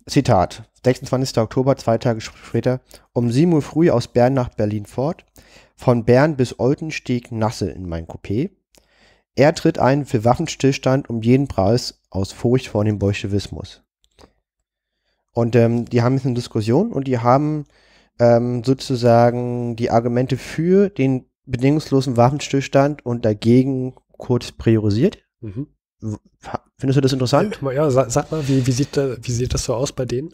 Zitat. 26. Oktober, zwei Tage später, um 7 Uhr früh aus Bern nach Berlin fort. Von Bern bis Olten stieg Nassel in mein Coupé. Er tritt ein für Waffenstillstand um jeden Preis aus Furcht vor dem Bolschewismus. Und ähm, die haben jetzt eine Diskussion und die haben ähm, sozusagen die Argumente für den bedingungslosen Waffenstillstand und dagegen kurz priorisiert. Mhm. Findest du das interessant? Ja, sag mal, wie, wie, sieht, äh, wie sieht das so aus bei denen?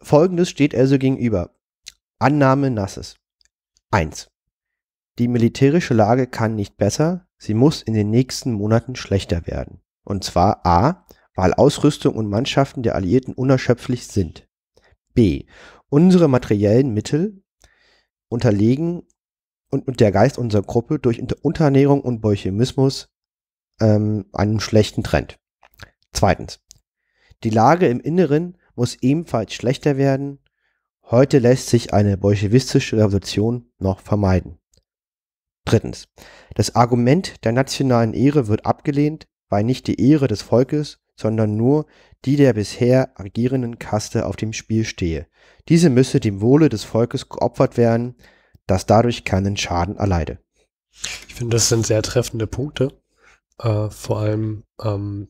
Folgendes steht also gegenüber. Annahme Nasses. 1. Die militärische Lage kann nicht besser, sie muss in den nächsten Monaten schlechter werden. Und zwar a, weil Ausrüstung und Mannschaften der Alliierten unerschöpflich sind. b, unsere materiellen Mittel unterlegen und, und der Geist unserer Gruppe durch Unterernährung und Bolchemismus ähm, einem schlechten Trend. Zweitens, die Lage im Inneren muss ebenfalls schlechter werden. Heute lässt sich eine bolschewistische Revolution noch vermeiden. Drittens, das Argument der nationalen Ehre wird abgelehnt, weil nicht die Ehre des Volkes, sondern nur die der bisher agierenden Kaste auf dem Spiel stehe. Diese müsse dem Wohle des Volkes geopfert werden, das dadurch keinen Schaden erleide. Ich finde, das sind sehr treffende Punkte. Äh, vor allem ähm,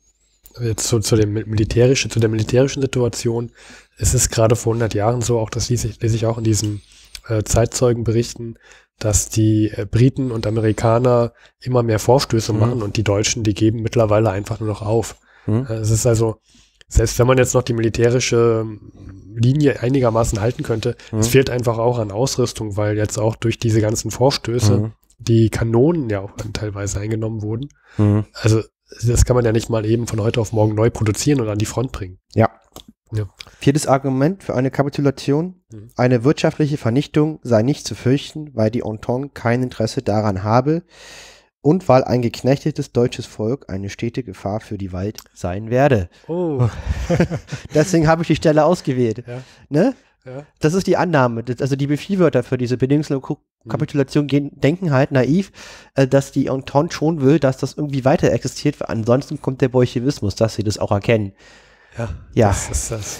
jetzt zu, zu, dem militärischen, zu der militärischen Situation. Es ist gerade vor 100 Jahren so, auch das lese ich, lese ich auch in diesen äh, Zeitzeugenberichten, dass die äh, Briten und Amerikaner immer mehr Vorstöße mhm. machen und die Deutschen, die geben mittlerweile einfach nur noch auf. Hm? Äh, es ist also, selbst wenn man jetzt noch die militärische Linie einigermaßen halten könnte, mhm. es hm? fehlt einfach auch an Ausrüstung, weil jetzt auch durch diese ganzen Vorstöße mhm. die Kanonen ja auch teilweise eingenommen wurden. Hm? Also das kann man ja nicht mal eben von heute auf morgen neu produzieren und an die Front bringen. Ja. ja. Viertes Argument für eine Kapitulation. Mhm. Eine wirtschaftliche Vernichtung sei nicht zu fürchten, weil die Entente kein Interesse daran habe, und weil ein geknechtetes deutsches Volk eine stete Gefahr für die Wald sein werde. Oh. Deswegen habe ich die Stelle ausgewählt. Ja. Ne? Ja. Das ist die Annahme. Also die Befehlwörter für diese bedingungslose Kapitulation mhm. gehen, denken halt naiv, äh, dass die Entente schon will, dass das irgendwie weiter existiert. Ansonsten kommt der Bolschewismus, dass sie das auch erkennen. Ja, ja. das ist das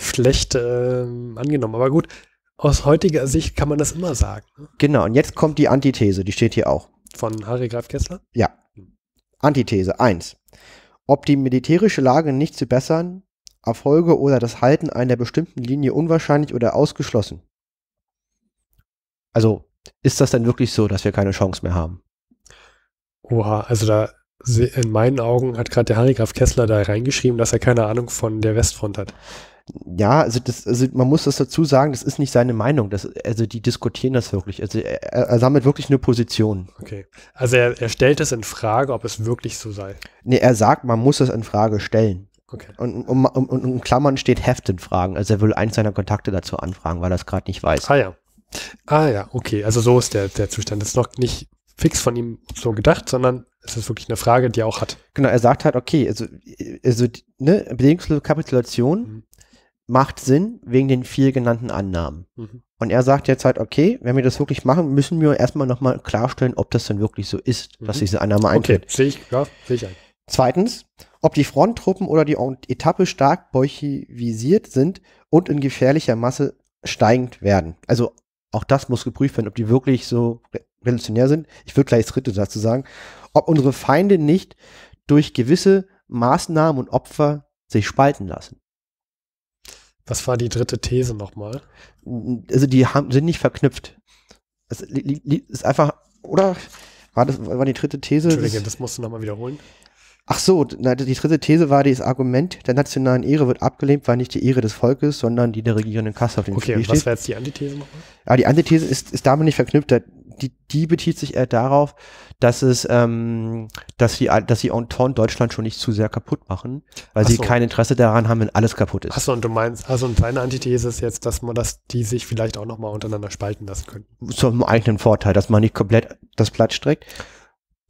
schlecht äh, angenommen. Aber gut, aus heutiger Sicht kann man das immer sagen. Ne? Genau, und jetzt kommt die Antithese, die steht hier auch. Von Harry Graf Kessler? Ja. Antithese 1. Ob die militärische Lage nicht zu bessern, Erfolge oder das Halten einer bestimmten Linie unwahrscheinlich oder ausgeschlossen. Also, ist das denn wirklich so, dass wir keine Chance mehr haben? Oha, also da in meinen Augen hat gerade der Harry Graf Kessler da reingeschrieben, dass er keine Ahnung von der Westfront hat ja, also das, also man muss das dazu sagen, das ist nicht seine Meinung. Das, also die diskutieren das wirklich. Also er, er sammelt wirklich eine Position. Okay. Also er, er stellt es in Frage, ob es wirklich so sei. Nee, er sagt, man muss es in Frage stellen. Okay. Und, um, um, und in Klammern steht Heft in Heftenfragen. Also er will eins seiner Kontakte dazu anfragen, weil er es gerade nicht weiß. Ah ja. Ah ja, okay. Also so ist der, der Zustand. Das ist noch nicht fix von ihm so gedacht, sondern es ist wirklich eine Frage, die er auch hat. Genau, er sagt halt, okay, also, also ne, bedingungslose Kapitulation, mhm macht Sinn wegen den vier genannten Annahmen. Mhm. Und er sagt jetzt halt, okay, wenn wir das wirklich machen, müssen wir erstmal nochmal klarstellen, ob das denn wirklich so ist, mhm. dass diese Annahme eintritt. Okay, sehe ich, ja, sehe ich ein. Zweitens, ob die Fronttruppen oder die Etappe stark bolchevisiert sind und in gefährlicher Masse steigend werden. Also auch das muss geprüft werden, ob die wirklich so revolutionär sind. Ich würde gleich das dritte dazu sagen. Ob unsere Feinde nicht durch gewisse Maßnahmen und Opfer sich spalten lassen. Was war die dritte These nochmal? Also die haben, sind nicht verknüpft. Es ist einfach, oder? War das war die dritte These? Entschuldigung, das musst du nochmal wiederholen. Ach so, die dritte These war, das Argument der nationalen Ehre wird abgelehnt, weil nicht die Ehre des Volkes, sondern die der regierenden Kasse auf dem okay, Spiel steht. Okay, was war jetzt die Antithese nochmal? Ja, ah, die Antithese ist, ist damit nicht verknüpft die, die bezieht sich eher darauf, dass es, ähm, dass sie, dass sie Entente Deutschland schon nicht zu sehr kaputt machen, weil so. sie kein Interesse daran haben, wenn alles kaputt ist. Achso, und du meinst, also und deine Antithese ist jetzt, dass man, dass die sich vielleicht auch nochmal untereinander spalten lassen können. Zum eigenen Vorteil, dass man nicht komplett das Blatt streckt.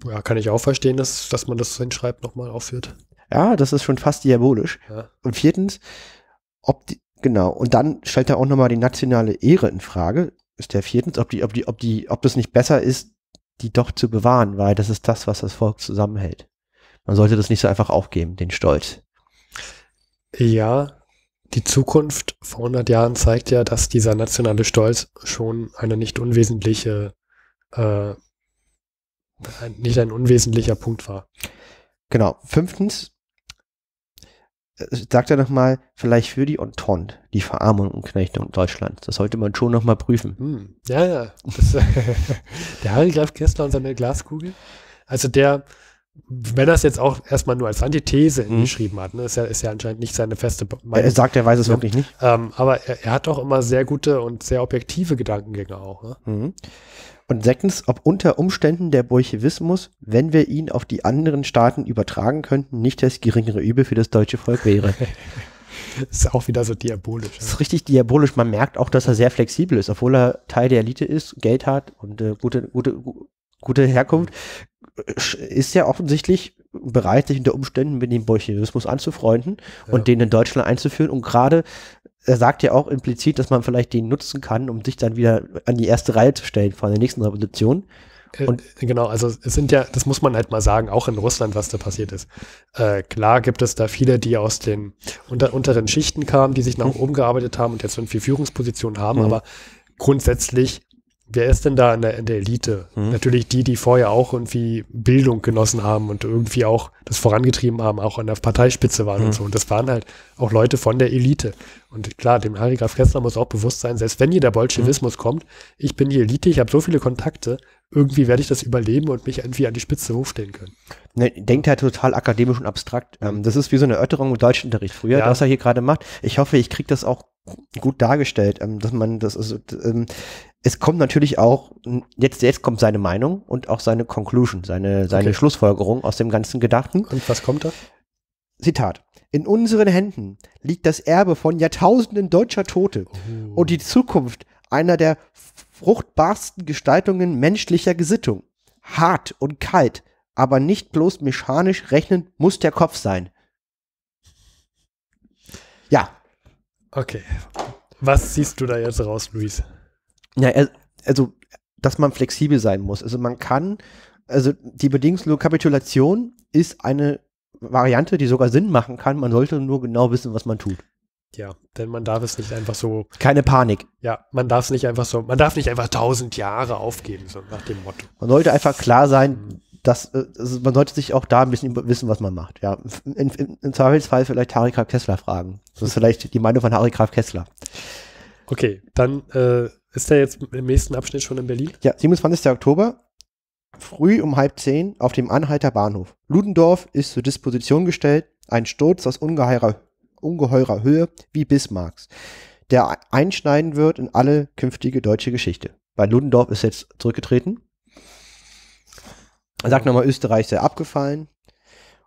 Ja, kann ich auch verstehen, dass, dass man das hinschreibt, nochmal aufführt. Ja, das ist schon fast diabolisch. Ja. Und viertens, ob die, Genau. Und dann stellt er auch nochmal die nationale Ehre in Frage ist der viertens, ob die, ob die, ob die, ob das nicht besser ist, die doch zu bewahren, weil das ist das, was das Volk zusammenhält. Man sollte das nicht so einfach aufgeben, den Stolz. Ja, die Zukunft vor 100 Jahren zeigt ja, dass dieser nationale Stolz schon eine nicht unwesentliche, äh, nicht ein unwesentlicher Punkt war. Genau. Fünftens, sagt er nochmal, vielleicht für die Entente, die Verarmung und Knechtung Deutschlands. Das sollte man schon nochmal prüfen. Hm, ja, ja. Das, der Harry greift Kessler und seine Glaskugel. Also der, wenn er es jetzt auch erstmal nur als Antithese mhm. geschrieben hat, ne, ist, ja, ist ja anscheinend nicht seine feste Meinung. Er sagt, er weiß es ja. wirklich nicht. Ähm, aber er, er, hat auch immer sehr gute und sehr objektive Gedankengänge auch. Ne? Mhm. Und sechstens, ob unter Umständen der Bolschewismus, wenn wir ihn auf die anderen Staaten übertragen könnten, nicht das geringere Übel für das deutsche Volk wäre. ist auch wieder so diabolisch. Das ist richtig diabolisch. Man merkt auch, dass er sehr flexibel ist, obwohl er Teil der Elite ist, Geld hat und äh, gute, gute, gute Herkunft, äh, ist ja offensichtlich bereit, sich unter Umständen mit dem Bolschewismus anzufreunden ja. und den in Deutschland einzuführen. Und gerade er sagt ja auch implizit, dass man vielleicht den nutzen kann, um sich dann wieder an die erste Reihe zu stellen vor der nächsten Revolution. Äh, und genau, also es sind ja, das muss man halt mal sagen, auch in Russland, was da passiert ist. Äh, klar gibt es da viele, die aus den unter, unteren Schichten kamen, die sich nach hm. oben gearbeitet haben und jetzt irgendwie Führungspositionen haben, mhm. aber grundsätzlich wer ist denn da in der, in der Elite? Mhm. Natürlich die, die vorher auch irgendwie Bildung genossen haben und irgendwie auch das vorangetrieben haben, auch an der Parteispitze waren mhm. und hm. so. Und das waren halt auch Leute von der Elite. Und klar, dem Harry Graf Kessler muss auch bewusst sein, selbst wenn hier der Bolschewismus mhm. kommt, ich bin die Elite, ich habe so viele Kontakte, irgendwie werde ich das überleben und mich irgendwie an die Spitze hochstellen können. Ne, denkt halt total akademisch und abstrakt. Ähm, das ist wie so eine Erörterung im Deutschunterricht früher, ja. das er hier gerade macht. Ich hoffe, ich kriege das auch gut dargestellt, ähm, dass man das, also, ähm, es kommt natürlich auch, jetzt, jetzt kommt seine Meinung und auch seine Conclusion, seine, seine okay. Schlussfolgerung aus dem ganzen Gedachten. Und was kommt da? Zitat. In unseren Händen liegt das Erbe von Jahrtausenden deutscher Tote oh. und die Zukunft einer der fruchtbarsten Gestaltungen menschlicher Gesittung. Hart und kalt, aber nicht bloß mechanisch rechnend muss der Kopf sein. Ja, Okay. Was siehst du da jetzt raus, Luis? Ja, also, dass man flexibel sein muss. Also man kann, also die bedingungslose Kapitulation ist eine Variante, die sogar Sinn machen kann. Man sollte nur genau wissen, was man tut. Ja, denn man darf es nicht einfach so. Keine Panik. Ja, man darf es nicht einfach so. Man darf nicht einfach tausend Jahre aufgeben, so nach dem Motto. Man sollte einfach klar sein, mhm das, äh, also man sollte sich auch da ein bisschen wissen, was man macht. Ja, im Zweifelsfall vielleicht Harry Graf Kessler fragen. Das ist vielleicht die Meinung von Harry Graf Kessler. Okay, dann äh, ist er jetzt im nächsten Abschnitt schon in Berlin? Ja, 27. Oktober, früh um halb zehn auf dem Anhalter Bahnhof. Ludendorff ist zur Disposition gestellt, ein Sturz aus ungeheurer, ungeheurer Höhe wie Bismarcks, der einschneiden wird in alle künftige deutsche Geschichte. Weil Ludendorff ist jetzt zurückgetreten er Sagt nochmal, Österreich sei abgefallen.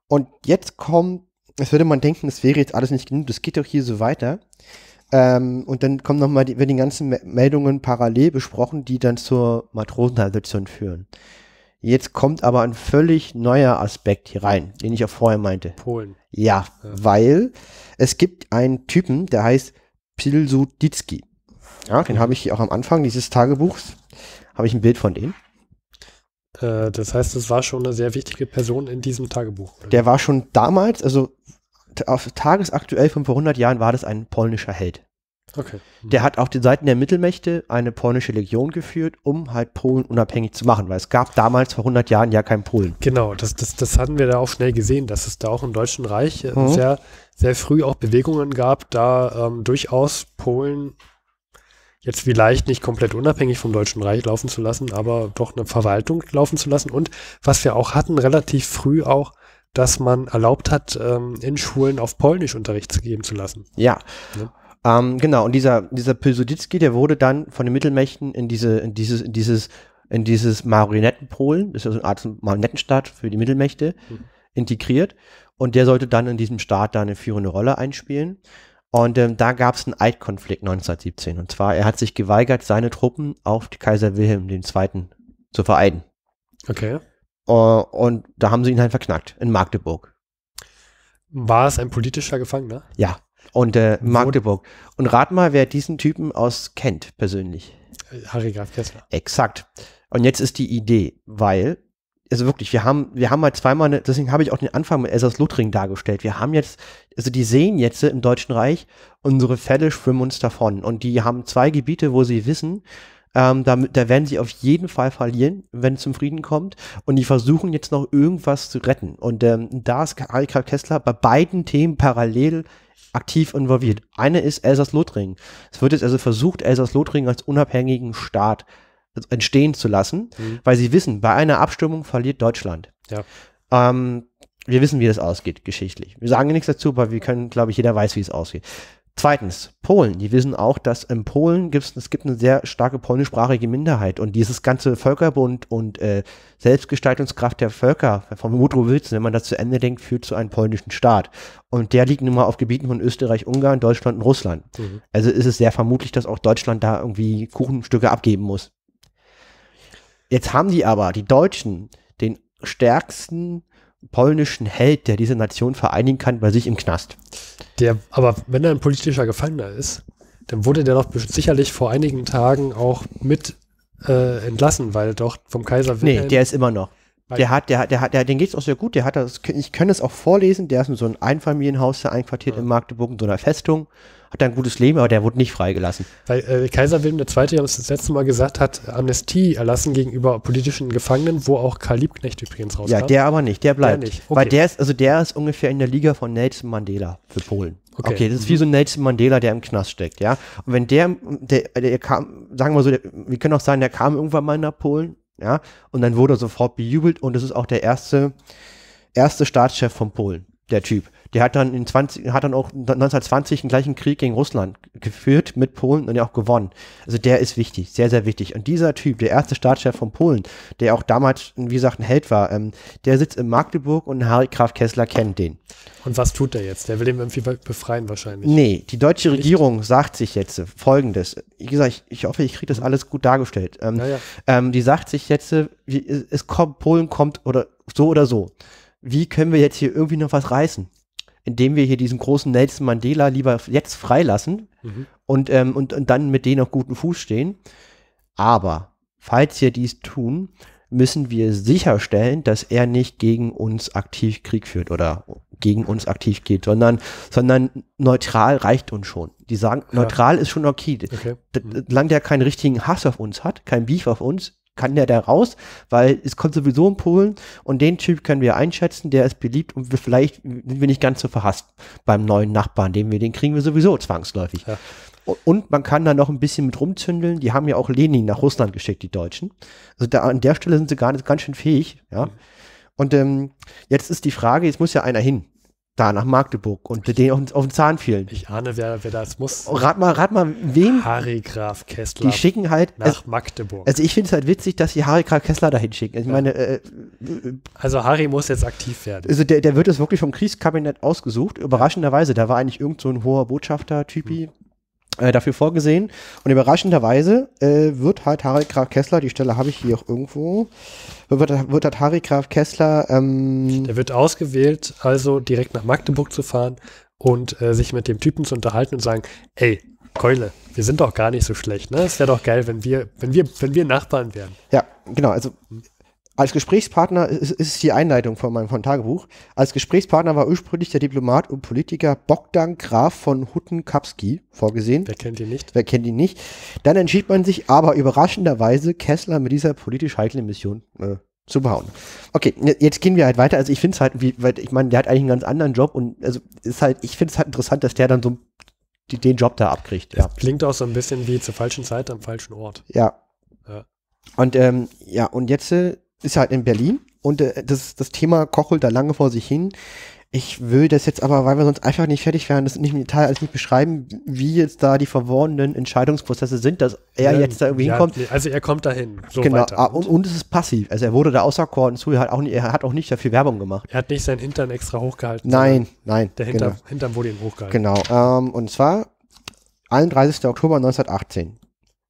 Und jetzt kommt, es würde man denken, das wäre jetzt alles nicht genug, das geht doch hier so weiter. Ähm, und dann kommen nochmal, werden die ganzen Meldungen parallel besprochen, die dann zur Matrosenrevolution führen. Jetzt kommt aber ein völlig neuer Aspekt hier rein, den ich auch vorher meinte. Polen. Ja, ja. weil es gibt einen Typen, der heißt Pilsuditsky. Ja, den mhm. habe ich auch am Anfang dieses Tagebuchs, habe ich ein Bild von dem. Äh, das heißt, es war schon eine sehr wichtige Person in diesem Tagebuch. Oder? Der war schon damals, also auf tagesaktuell von vor 100 Jahren war das ein polnischer Held. Okay. Mhm. Der hat auf den Seiten der Mittelmächte eine polnische Legion geführt, um halt Polen unabhängig zu machen, weil es gab damals vor 100 Jahren ja kein Polen. Genau, das, das, das hatten wir da auch schnell gesehen, dass es da auch im Deutschen Reich äh, mhm. sehr, sehr früh auch Bewegungen gab, da ähm, durchaus Polen jetzt vielleicht nicht komplett unabhängig vom Deutschen Reich laufen zu lassen, aber doch eine Verwaltung laufen zu lassen. Und was wir auch hatten, relativ früh auch, dass man erlaubt hat, ähm, in Schulen auf Polnisch Unterricht geben zu lassen. Ja. ja. Ähm, genau, und dieser, dieser Pilsudicki, der wurde dann von den Mittelmächten in diese, in dieses, in dieses, in dieses Marionettenpolen, das ist so eine Art Marionettenstaat für die Mittelmächte, mhm. integriert. Und der sollte dann in diesem Staat da eine führende Rolle einspielen. Und ähm, da gab es einen Eidkonflikt 1917. Und zwar, er hat sich geweigert, seine Truppen auf Kaiser Wilhelm II. zu vereiden. Okay. Uh, und da haben sie ihn halt verknackt, in Magdeburg. War es ein politischer Gefangener? Ja. Und äh, Magdeburg. Und rat mal, wer diesen Typen aus kennt, persönlich. Äh, Harry Graf Kessler. Exakt. Und jetzt ist die Idee, weil also wirklich, wir haben, wir haben halt zweimal, eine, deswegen habe ich auch den Anfang mit Elsass Lothringen dargestellt. Wir haben jetzt, also die sehen jetzt im Deutschen Reich, unsere Fälle schwimmen uns davon. Und die haben zwei Gebiete, wo sie wissen, ähm, da, da werden sie auf jeden Fall verlieren, wenn es zum Frieden kommt. Und die versuchen jetzt noch irgendwas zu retten. Und ähm, da ist Karl Kessler bei beiden Themen parallel aktiv involviert. Eine ist Elsass-Lothringen. Es wird jetzt also versucht, Elsass-Lothringen als unabhängigen Staat äh, entstehen zu lassen, mhm. weil sie wissen, bei einer Abstimmung verliert Deutschland. Ja. Ähm, wir wissen, wie das ausgeht, geschichtlich. Wir sagen nichts dazu, aber wir können, glaube ich, jeder weiß, wie es ausgeht. Zweitens, Polen. Die wissen auch, dass in Polen gibt's, es gibt eine sehr starke polnischsprachige Minderheit und dieses ganze Völkerbund und äh, Selbstgestaltungskraft der Völker von Woodrow Wilson, wenn man das zu Ende denkt, führt zu einem polnischen Staat. Und der liegt nun mal auf Gebieten von Österreich, Ungarn, Deutschland und Russland. Mhm. Also ist es sehr vermutlich, dass auch Deutschland da irgendwie Kuchenstücke abgeben muss. Jetzt haben die aber, die Deutschen, den stärksten polnischen Held, der diese Nation vereinigen kann, bei sich im Knast. Der, aber wenn er ein politischer Gefangener ist, dann wurde der doch sicherlich vor einigen Tagen auch mit äh, entlassen, weil doch vom Kaiser Wilhelm. Nee, der ist immer noch. Der hat, der hat, der hat, der, den geht's auch sehr gut. Der hat das, ich kann es auch vorlesen. Der ist in so ein Einfamilienhaus der einquartiert ja. in Magdeburg, in so einer Festung. Hat ein gutes Leben, aber der wurde nicht freigelassen. Weil äh, Kaiser Wilhelm II. ja das letzte Mal gesagt hat, Amnestie erlassen gegenüber politischen Gefangenen, wo auch Karl Liebknecht übrigens rauskam. Ja, der aber nicht, der bleibt. Der nicht. Okay. Weil der ist, also der ist ungefähr in der Liga von Nelson Mandela für Polen. Okay. okay, das ist wie mhm. so ein Nelson Mandela, der im Knast steckt, ja. Und wenn der, der, der kam, sagen wir so, der, wir können auch sagen, der kam irgendwann mal nach Polen ja, und dann wurde er sofort bejubelt und es ist auch der erste, erste Staatschef von Polen der Typ. Der hat dann in 20, hat dann auch 1920 den gleichen Krieg gegen Russland geführt mit Polen und ja auch gewonnen. Also der ist wichtig, sehr, sehr wichtig. Und dieser Typ, der erste Staatschef von Polen, der auch damals, wie gesagt, ein Held war, ähm, der sitzt in Magdeburg und Harry Graf Kessler kennt den. Und was tut er jetzt? Der will den irgendwie befreien wahrscheinlich. Nee, die deutsche Nicht? Regierung sagt sich jetzt folgendes. Wie gesagt, ich, ich hoffe, ich kriege das alles gut dargestellt. Ähm, ja, ja. Ähm, die sagt sich jetzt, es kommt, Polen kommt oder so oder so wie können wir jetzt hier irgendwie noch was reißen? Indem wir hier diesen großen Nelson Mandela lieber jetzt freilassen mhm. und, ähm, und, und dann mit denen auf guten Fuß stehen. Aber falls wir dies tun, müssen wir sicherstellen, dass er nicht gegen uns aktiv Krieg führt oder gegen uns aktiv geht, sondern, sondern neutral reicht uns schon. Die sagen, neutral ist schon okay. okay. Mhm. Solange der keinen richtigen Hass auf uns hat, kein Beef auf uns, kann der da raus, weil es kommt sowieso in Polen und den Typ können wir einschätzen, der ist beliebt und wir vielleicht sind wir nicht ganz so verhasst beim neuen Nachbarn, den wir, den kriegen wir sowieso zwangsläufig. Ja. Und man kann da noch ein bisschen mit rumzündeln. Die haben ja auch Lenin nach Russland geschickt, die Deutschen. Also da, an der Stelle sind sie gar nicht ganz schön fähig, ja. Mhm. Und ähm, jetzt ist die Frage, jetzt muss ja einer hin da nach Magdeburg und den auf, auf, den Zahn fielen. Ich ahne, wer, wer das muss. Oh, rat mal, rat mal, wem? Harry Graf Kessler. Die schicken halt nach es, also- Magdeburg. Also ich finde es halt witzig, dass sie Harry Graf Kessler dahin schicken. Also ja. meine, äh, äh, also Harry muss jetzt aktiv werden. Also der, der wird jetzt wirklich vom Kriegskabinett ausgesucht. Überraschenderweise, da war eigentlich irgend so ein hoher Botschafter-Typi, hm. Äh, dafür vorgesehen. Und überraschenderweise äh, wird halt Harry Graf Kessler, die Stelle habe ich hier auch irgendwo, wird, wird halt Harry Graf Kessler. Ähm, Der wird ausgewählt, also direkt nach Magdeburg zu fahren und äh, sich mit dem Typen zu unterhalten und sagen, ey, Keule, wir sind doch gar nicht so schlecht, ne? Es wäre doch geil, wenn wir, wenn wir, wenn wir Nachbarn wären. Ja, genau, also mhm. Als Gesprächspartner ist, ist die Einleitung von meinem von Tagebuch. Als Gesprächspartner war ursprünglich der Diplomat und Politiker Bogdan Graf von Huttenkapski vorgesehen. Wer kennt ihn nicht? Wer kennt ihn nicht? Dann entschied man sich aber überraschenderweise, Kessler mit dieser politisch heiklen Mission äh, zu behauen. Okay, jetzt gehen wir halt weiter. Also ich finde es halt, wie, weil ich meine, der hat eigentlich einen ganz anderen Job und also ist halt, ich finde es halt interessant, dass der dann so die, den Job da abkriegt. ja. Klingt auch so ein bisschen wie zur falschen Zeit am falschen Ort. Ja. ja. Und ähm, ja, und jetzt äh, ist halt in Berlin und äh, das, das Thema kochelt da lange vor sich hin. Ich will das jetzt aber, weil wir sonst einfach nicht fertig werden, das nicht im Detail alles nicht beschreiben, wie jetzt da die verworrenen Entscheidungsprozesse sind, dass er ja, jetzt da irgendwie ja, hinkommt. Also er kommt dahin. So genau. Weiter. Ah, und, und es ist passiv. Also er wurde da außer Korn zu, er hat auch nicht, er hat auch nicht dafür Werbung gemacht. Er hat nicht sein Hintern extra hochgehalten. Nein, nein. Der Hinter, genau. Hintern wurde ihm hochgehalten. Genau. Ähm, und zwar 31. Oktober 1918.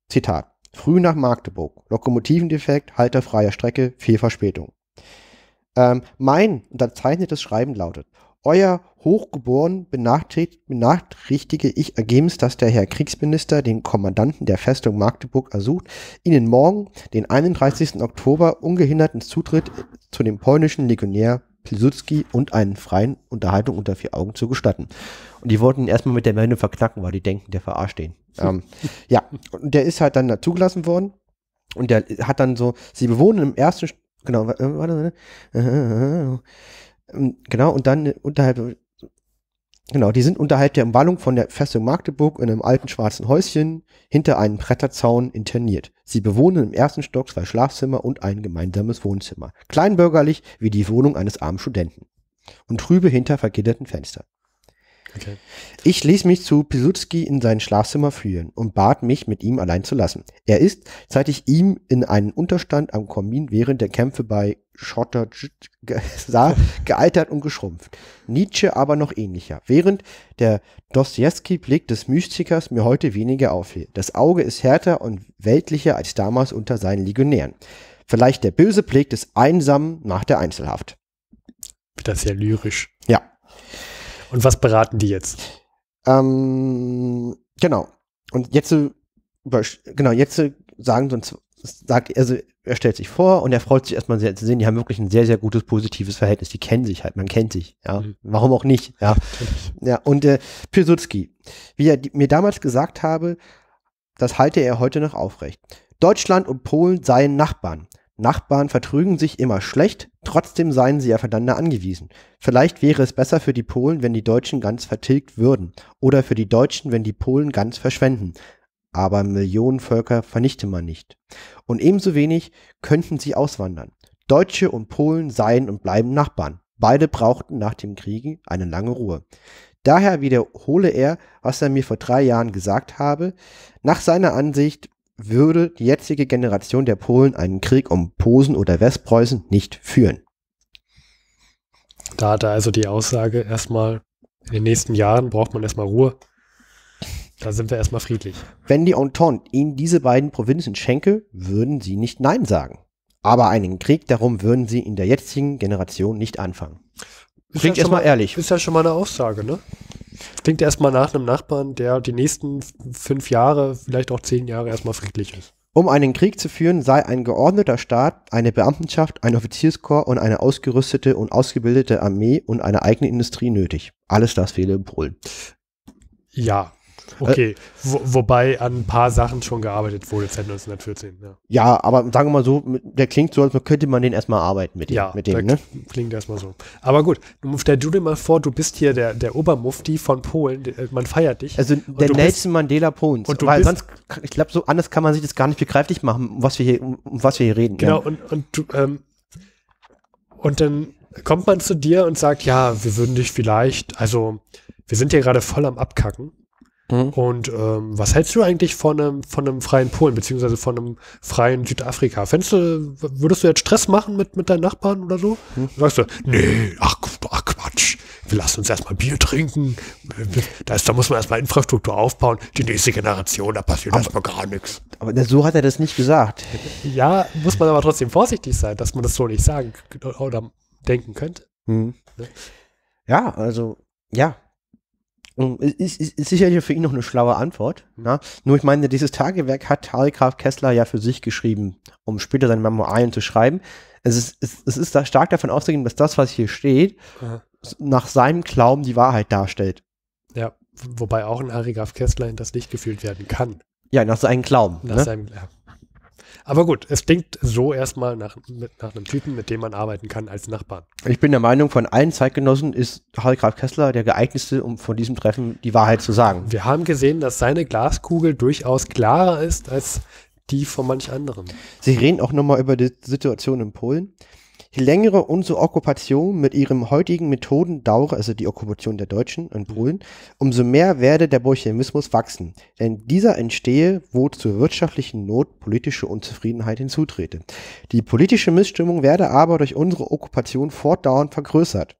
Zitat. Früh nach Magdeburg. Lokomotivendefekt, Halter freier Strecke, viel Verspätung. Ähm, mein unterzeichnetes Schreiben lautet, euer hochgeboren benachrichtige ich ergebens, dass der Herr Kriegsminister den Kommandanten der Festung Magdeburg ersucht, Ihnen morgen, den 31. Oktober, ungehinderten Zutritt zu dem polnischen Legionär Pilsudski und einen freien Unterhaltung unter vier Augen zu gestatten. Und die wollten ihn erstmal mit der Meldung verknacken, weil die denken, der verarscht den ähm, ja, und der ist halt dann da zugelassen worden und der hat dann so, sie bewohnen im ersten, genau, äh, warte, warte, äh, äh, genau, und dann unterhalb, genau, die sind unterhalb der Umwallung von der Festung Magdeburg in einem alten schwarzen Häuschen hinter einem Bretterzaun interniert. Sie bewohnen im ersten Stock zwei Schlafzimmer und ein gemeinsames Wohnzimmer. Kleinbürgerlich wie die Wohnung eines armen Studenten. Und trübe hinter vergitterten Fenstern. Okay. Ich ließ mich zu Pilsudski in sein Schlafzimmer führen und bat mich, mit ihm allein zu lassen. Er ist, seit ich ihm in einen Unterstand am Kamin während der Kämpfe bei Schotter sah, gealtert und geschrumpft. Nietzsche aber noch ähnlicher. Während der Dostoevsky-Blick des Mystikers mir heute weniger auffiel. Das Auge ist härter und weltlicher als damals unter seinen Legionären. Vielleicht der böse Blick des Einsamen nach der Einzelhaft. Das ist ja lyrisch. Und was beraten die jetzt? Ähm, genau. Und jetzt, äh, genau, jetzt äh, sagen sie uns, sagt, also er stellt sich vor und er freut sich erstmal sehr zu sehen, die haben wirklich ein sehr, sehr gutes, positives Verhältnis. Die kennen sich halt, man kennt sich, ja. Mhm. Warum auch nicht, ja. ja, und äh, Pilsudski, wie er mir damals gesagt habe, das halte er heute noch aufrecht. Deutschland und Polen seien Nachbarn. Nachbarn vertrügen sich immer schlecht, trotzdem seien sie aufeinander angewiesen. Vielleicht wäre es besser für die Polen, wenn die Deutschen ganz vertilgt würden. Oder für die Deutschen, wenn die Polen ganz verschwenden. Aber Millionen Völker vernichte man nicht. Und ebenso wenig könnten sie auswandern. Deutsche und Polen seien und bleiben Nachbarn. Beide brauchten nach dem Krieg eine lange Ruhe. Daher wiederhole er, was er mir vor drei Jahren gesagt habe. Nach seiner Ansicht würde die jetzige Generation der Polen einen Krieg um Posen oder Westpreußen nicht führen. Da hat er also die Aussage erstmal, in den nächsten Jahren braucht man erstmal Ruhe. Da sind wir erstmal friedlich. Wenn die Entente ihnen diese beiden Provinzen schenke, würden sie nicht Nein sagen. Aber einen Krieg darum würden sie in der jetzigen Generation nicht anfangen. Klingt erstmal ehrlich. Ist ja schon mal eine Aussage, ne? klingt erstmal nach einem Nachbarn, der die nächsten fünf Jahre, vielleicht auch zehn Jahre erstmal friedlich ist. Um einen Krieg zu führen, sei ein geordneter Staat, eine Beamtenschaft, ein Offizierskorps und eine ausgerüstete und ausgebildete Armee und eine eigene Industrie nötig. Alles das fehle in Polen. Ja, äh, okay, Wo, wobei an ein paar Sachen schon gearbeitet wurde seit 1914. Ja, ja aber sagen wir mal so, der klingt so, als könnte man den erstmal arbeiten mit dem. Ja, mit dem, ne? klingt erstmal so. Aber gut, stell du dir mal vor, du bist hier der, der Obermufti von Polen, äh, man feiert dich. Also der Nelson Mandela Polens. Und du weil bist, sonst, ich glaube, so anders kann man sich das gar nicht begreiflich machen, um was wir hier, um was wir hier reden. Genau, ja. und, und, du, ähm, und dann kommt man zu dir und sagt, ja, wir würden dich vielleicht, also wir sind hier gerade voll am Abkacken Mhm. Und ähm, was hältst du eigentlich von einem, von einem freien Polen, beziehungsweise von einem freien Südafrika? Fändest du, würdest du jetzt Stress machen mit, mit deinen Nachbarn oder so? Mhm. Sagst du, nee, ach, ach Quatsch, wir lassen uns erstmal Bier trinken, da, ist, da muss man erstmal Infrastruktur aufbauen, die nächste Generation, da passiert erstmal gar nichts. Aber so hat er das nicht gesagt. Ja, muss man aber trotzdem vorsichtig sein, dass man das so nicht sagen oder denken könnte. Mhm. Ja, also, ja, ähm, ist, ist, ist sicherlich für ihn noch eine schlaue Antwort. Ne? Nur ich meine, dieses Tagewerk hat Harry Graf Kessler ja für sich geschrieben, um später seine Memoiren zu schreiben. Es ist, es, es ist da stark davon auszugehen, dass das, was hier steht, Aha. nach seinem Glauben die Wahrheit darstellt. Ja, wobei auch ein Harry Graf Kessler in das Licht gefühlt werden kann. Ja, nach seinem Glauben. Nach ne? seinem, ja. Aber gut, es klingt so erstmal nach, nach einem Typen, mit dem man arbeiten kann als Nachbarn. Ich bin der Meinung, von allen Zeitgenossen ist Harry Graf Kessler der geeignetste, um von diesem Treffen die Wahrheit zu sagen. Wir haben gesehen, dass seine Glaskugel durchaus klarer ist als die von manch anderem. Sie reden auch nochmal über die Situation in Polen. Je längere unsere Okkupation mit ihren heutigen Methoden dauere, also die Okkupation der Deutschen in Polen, umso mehr werde der Bolschewismus wachsen, denn dieser entstehe, wo zur wirtschaftlichen Not politische Unzufriedenheit hinzutrete. Die politische Missstimmung werde aber durch unsere Okkupation fortdauernd vergrößert.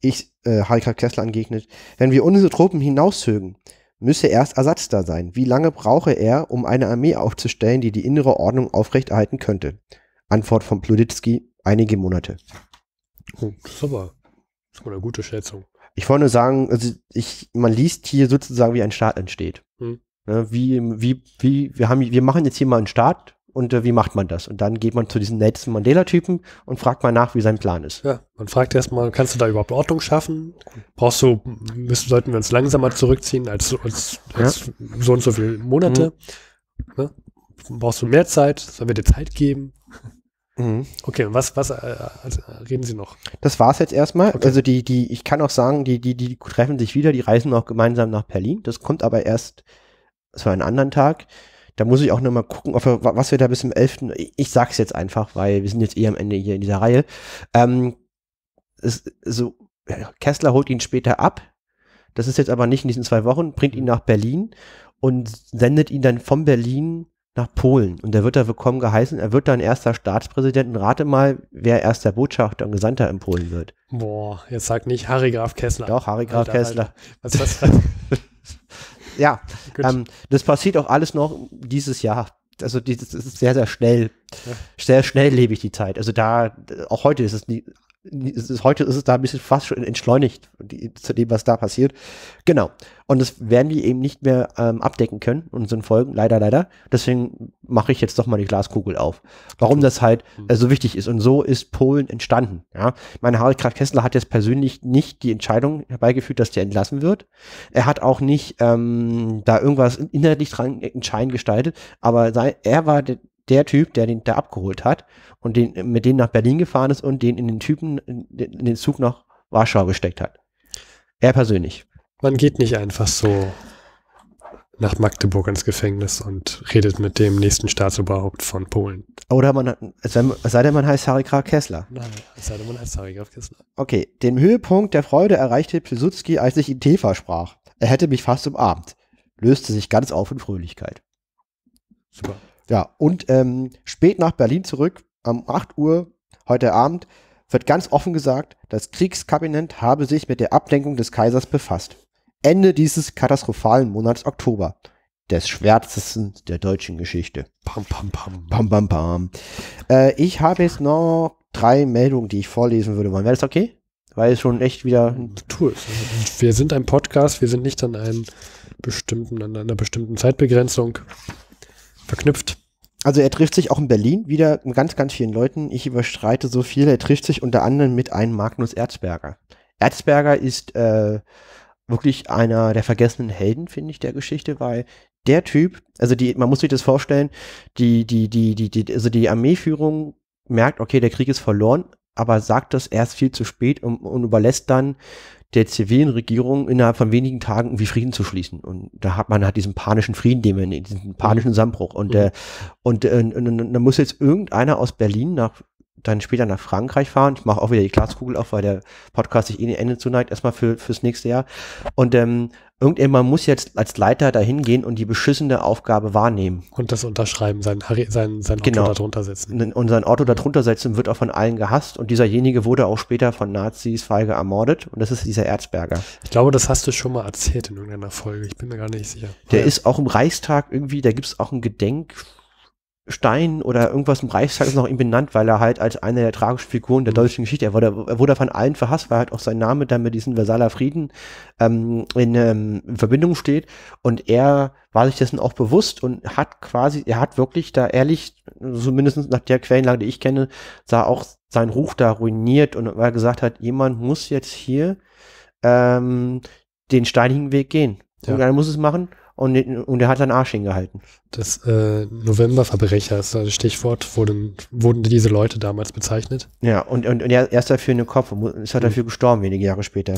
Ich, äh, Heikrat Kessler entgegnet, wenn wir unsere Truppen hinauszögen, müsse erst Ersatz da sein. Wie lange brauche er, um eine Armee aufzustellen, die die innere Ordnung aufrechterhalten könnte? Antwort von Ploditzky, einige Monate. Oh, das ist aber das ist eine gute Schätzung. Ich wollte nur sagen, also ich, man liest hier sozusagen, wie ein Staat entsteht. Hm. Ne, wie, wie, wie, wir, haben, wir machen jetzt hier mal einen Staat und äh, wie macht man das? Und dann geht man zu diesem Nelson Mandela-Typen und fragt mal nach, wie sein Plan ist. Ja, man fragt erstmal, kannst du da überhaupt Ordnung schaffen? Brauchst du, müssen, sollten wir uns langsamer zurückziehen als, als, als ja. so und so viele Monate? Mhm. Ne? Brauchst du mehr Zeit? Sollen wir dir Zeit geben? Mhm. Okay, was, was äh, äh, reden Sie noch? Das war's jetzt erstmal. Okay. Also die, die, ich kann auch sagen, die, die, die treffen sich wieder, die reisen auch gemeinsam nach Berlin. Das kommt aber erst zu einem anderen Tag. Da muss ich auch nochmal gucken, ob was wir da bis zum 11. Ich sag's jetzt einfach, weil wir sind jetzt eh am Ende hier in dieser Reihe. Ähm, es, so, äh, Kessler holt ihn später ab. Das ist jetzt aber nicht in diesen zwei Wochen, bringt ihn nach Berlin und sendet ihn dann von Berlin nach Polen und der wird da willkommen geheißen. Er wird dann erster Staatspräsident und rate mal, wer erster Botschafter und Gesandter in Polen wird. Boah, jetzt sag nicht Harry Graf Kessler. Doch, Harry Graf Alter, Kessler. Alter. Was ist ja, ähm, das passiert auch alles noch dieses Jahr. Also das ist sehr, sehr schnell, ja. sehr ich die Zeit. Also da, auch heute ist es nie, heute ist es da ein bisschen fast schon entschleunigt die, zu dem, was da passiert. Genau. Und das werden die eben nicht mehr ähm, abdecken können, unseren Folgen, leider, leider. Deswegen mache ich jetzt doch mal die Glaskugel auf. Warum das halt hm. äh, so wichtig ist. Und so ist Polen entstanden. Ja? Meine Harald Kraft Kessler hat jetzt persönlich nicht die Entscheidung herbeigeführt, dass der entlassen wird. Er hat auch nicht ähm, da irgendwas inhaltlich dran äh, entscheidend gestaltet, aber sei, er war der, der Typ, der den da abgeholt hat und den, mit denen nach Berlin gefahren ist und den in den Typen, in den Zug nach Warschau gesteckt hat. Er persönlich. Man geht nicht einfach so nach Magdeburg ins Gefängnis und redet mit dem nächsten Staatsoberhaupt von Polen. Oder man, es sei denn, man heißt Harry Graf Kessler. Nein, es sei denn, man heißt Harry Graf Kessler. Okay, den Höhepunkt der Freude erreichte Pilsudski, als ich ihm Tefa sprach. Er hätte mich fast umarmt, löste sich ganz auf in Fröhlichkeit. Super. Ja, und ähm, spät nach Berlin zurück, um 8 Uhr heute Abend, wird ganz offen gesagt, das Kriegskabinett habe sich mit der Ablenkung des Kaisers befasst. Ende dieses katastrophalen Monats Oktober, des schwärzesten der deutschen Geschichte. Pam, pam, pam. Pam, pam, pam. Äh, ich habe jetzt noch drei Meldungen, die ich vorlesen würde Wäre das okay? Weil es schon echt wieder. Tour Wir sind ein Podcast, wir sind nicht an, an einer bestimmten Zeitbegrenzung verknüpft also er trifft sich auch in Berlin wieder mit ganz, ganz vielen Leuten. Ich überstreite so viel. Er trifft sich unter anderem mit einem Magnus Erzberger. Erzberger ist äh, wirklich einer der vergessenen Helden, finde ich, der Geschichte, weil der Typ, also die, man muss sich das vorstellen, die, die, die, die, die, also die Armeeführung merkt, okay, der Krieg ist verloren, aber sagt das erst viel zu spät und, und überlässt dann der zivilen Regierung innerhalb von wenigen Tagen irgendwie Frieden zu schließen. Und da hat man halt diesen panischen Frieden, den man, diesen panischen Zusammenbruch. Mhm. Und, mhm. äh, und, äh, und, und, und, da muss jetzt irgendeiner aus Berlin nach dann später nach Frankreich fahren. Ich mache auch wieder die Glaskugel auf, weil der Podcast sich eh in Ende zuneigt, erstmal für, fürs nächste Jahr. Und ähm, irgendjemand muss jetzt als Leiter dahin gehen und die beschissene Aufgabe wahrnehmen. Und das unterschreiben, sein, sein, sein Auto genau. darunter setzen. Und sein Auto darunter setzen wird auch von allen gehasst und dieserjenige wurde auch später von Nazis feige ermordet und das ist dieser Erzberger. Ich glaube, das hast du schon mal erzählt in irgendeiner Folge, ich bin mir gar nicht sicher. Der ja. ist auch im Reichstag irgendwie, da gibt es auch ein Gedenk Stein oder irgendwas im Reichstag ist noch ihm benannt, weil er halt als eine der tragischen Figuren der mhm. deutschen Geschichte, er wurde, er wurde von allen verhasst, weil halt auch sein Name dann mit diesem Versaler Frieden ähm, in, ähm, in Verbindung steht und er war sich dessen auch bewusst und hat quasi, er hat wirklich da ehrlich, zumindest nach der Quellenlage, die ich kenne, sah auch sein Ruf da ruiniert und weil er gesagt hat, jemand muss jetzt hier ähm, den steinigen Weg gehen. Ja. Irgendeiner muss es machen und, und er hat seinen Arsch hingehalten. Das äh, Novemberverbrecher ist das Stichwort, wurden, wurden diese Leute damals bezeichnet. Ja, und, und, und er ist dafür in den Kopf und ist halt mhm. dafür gestorben wenige Jahre später.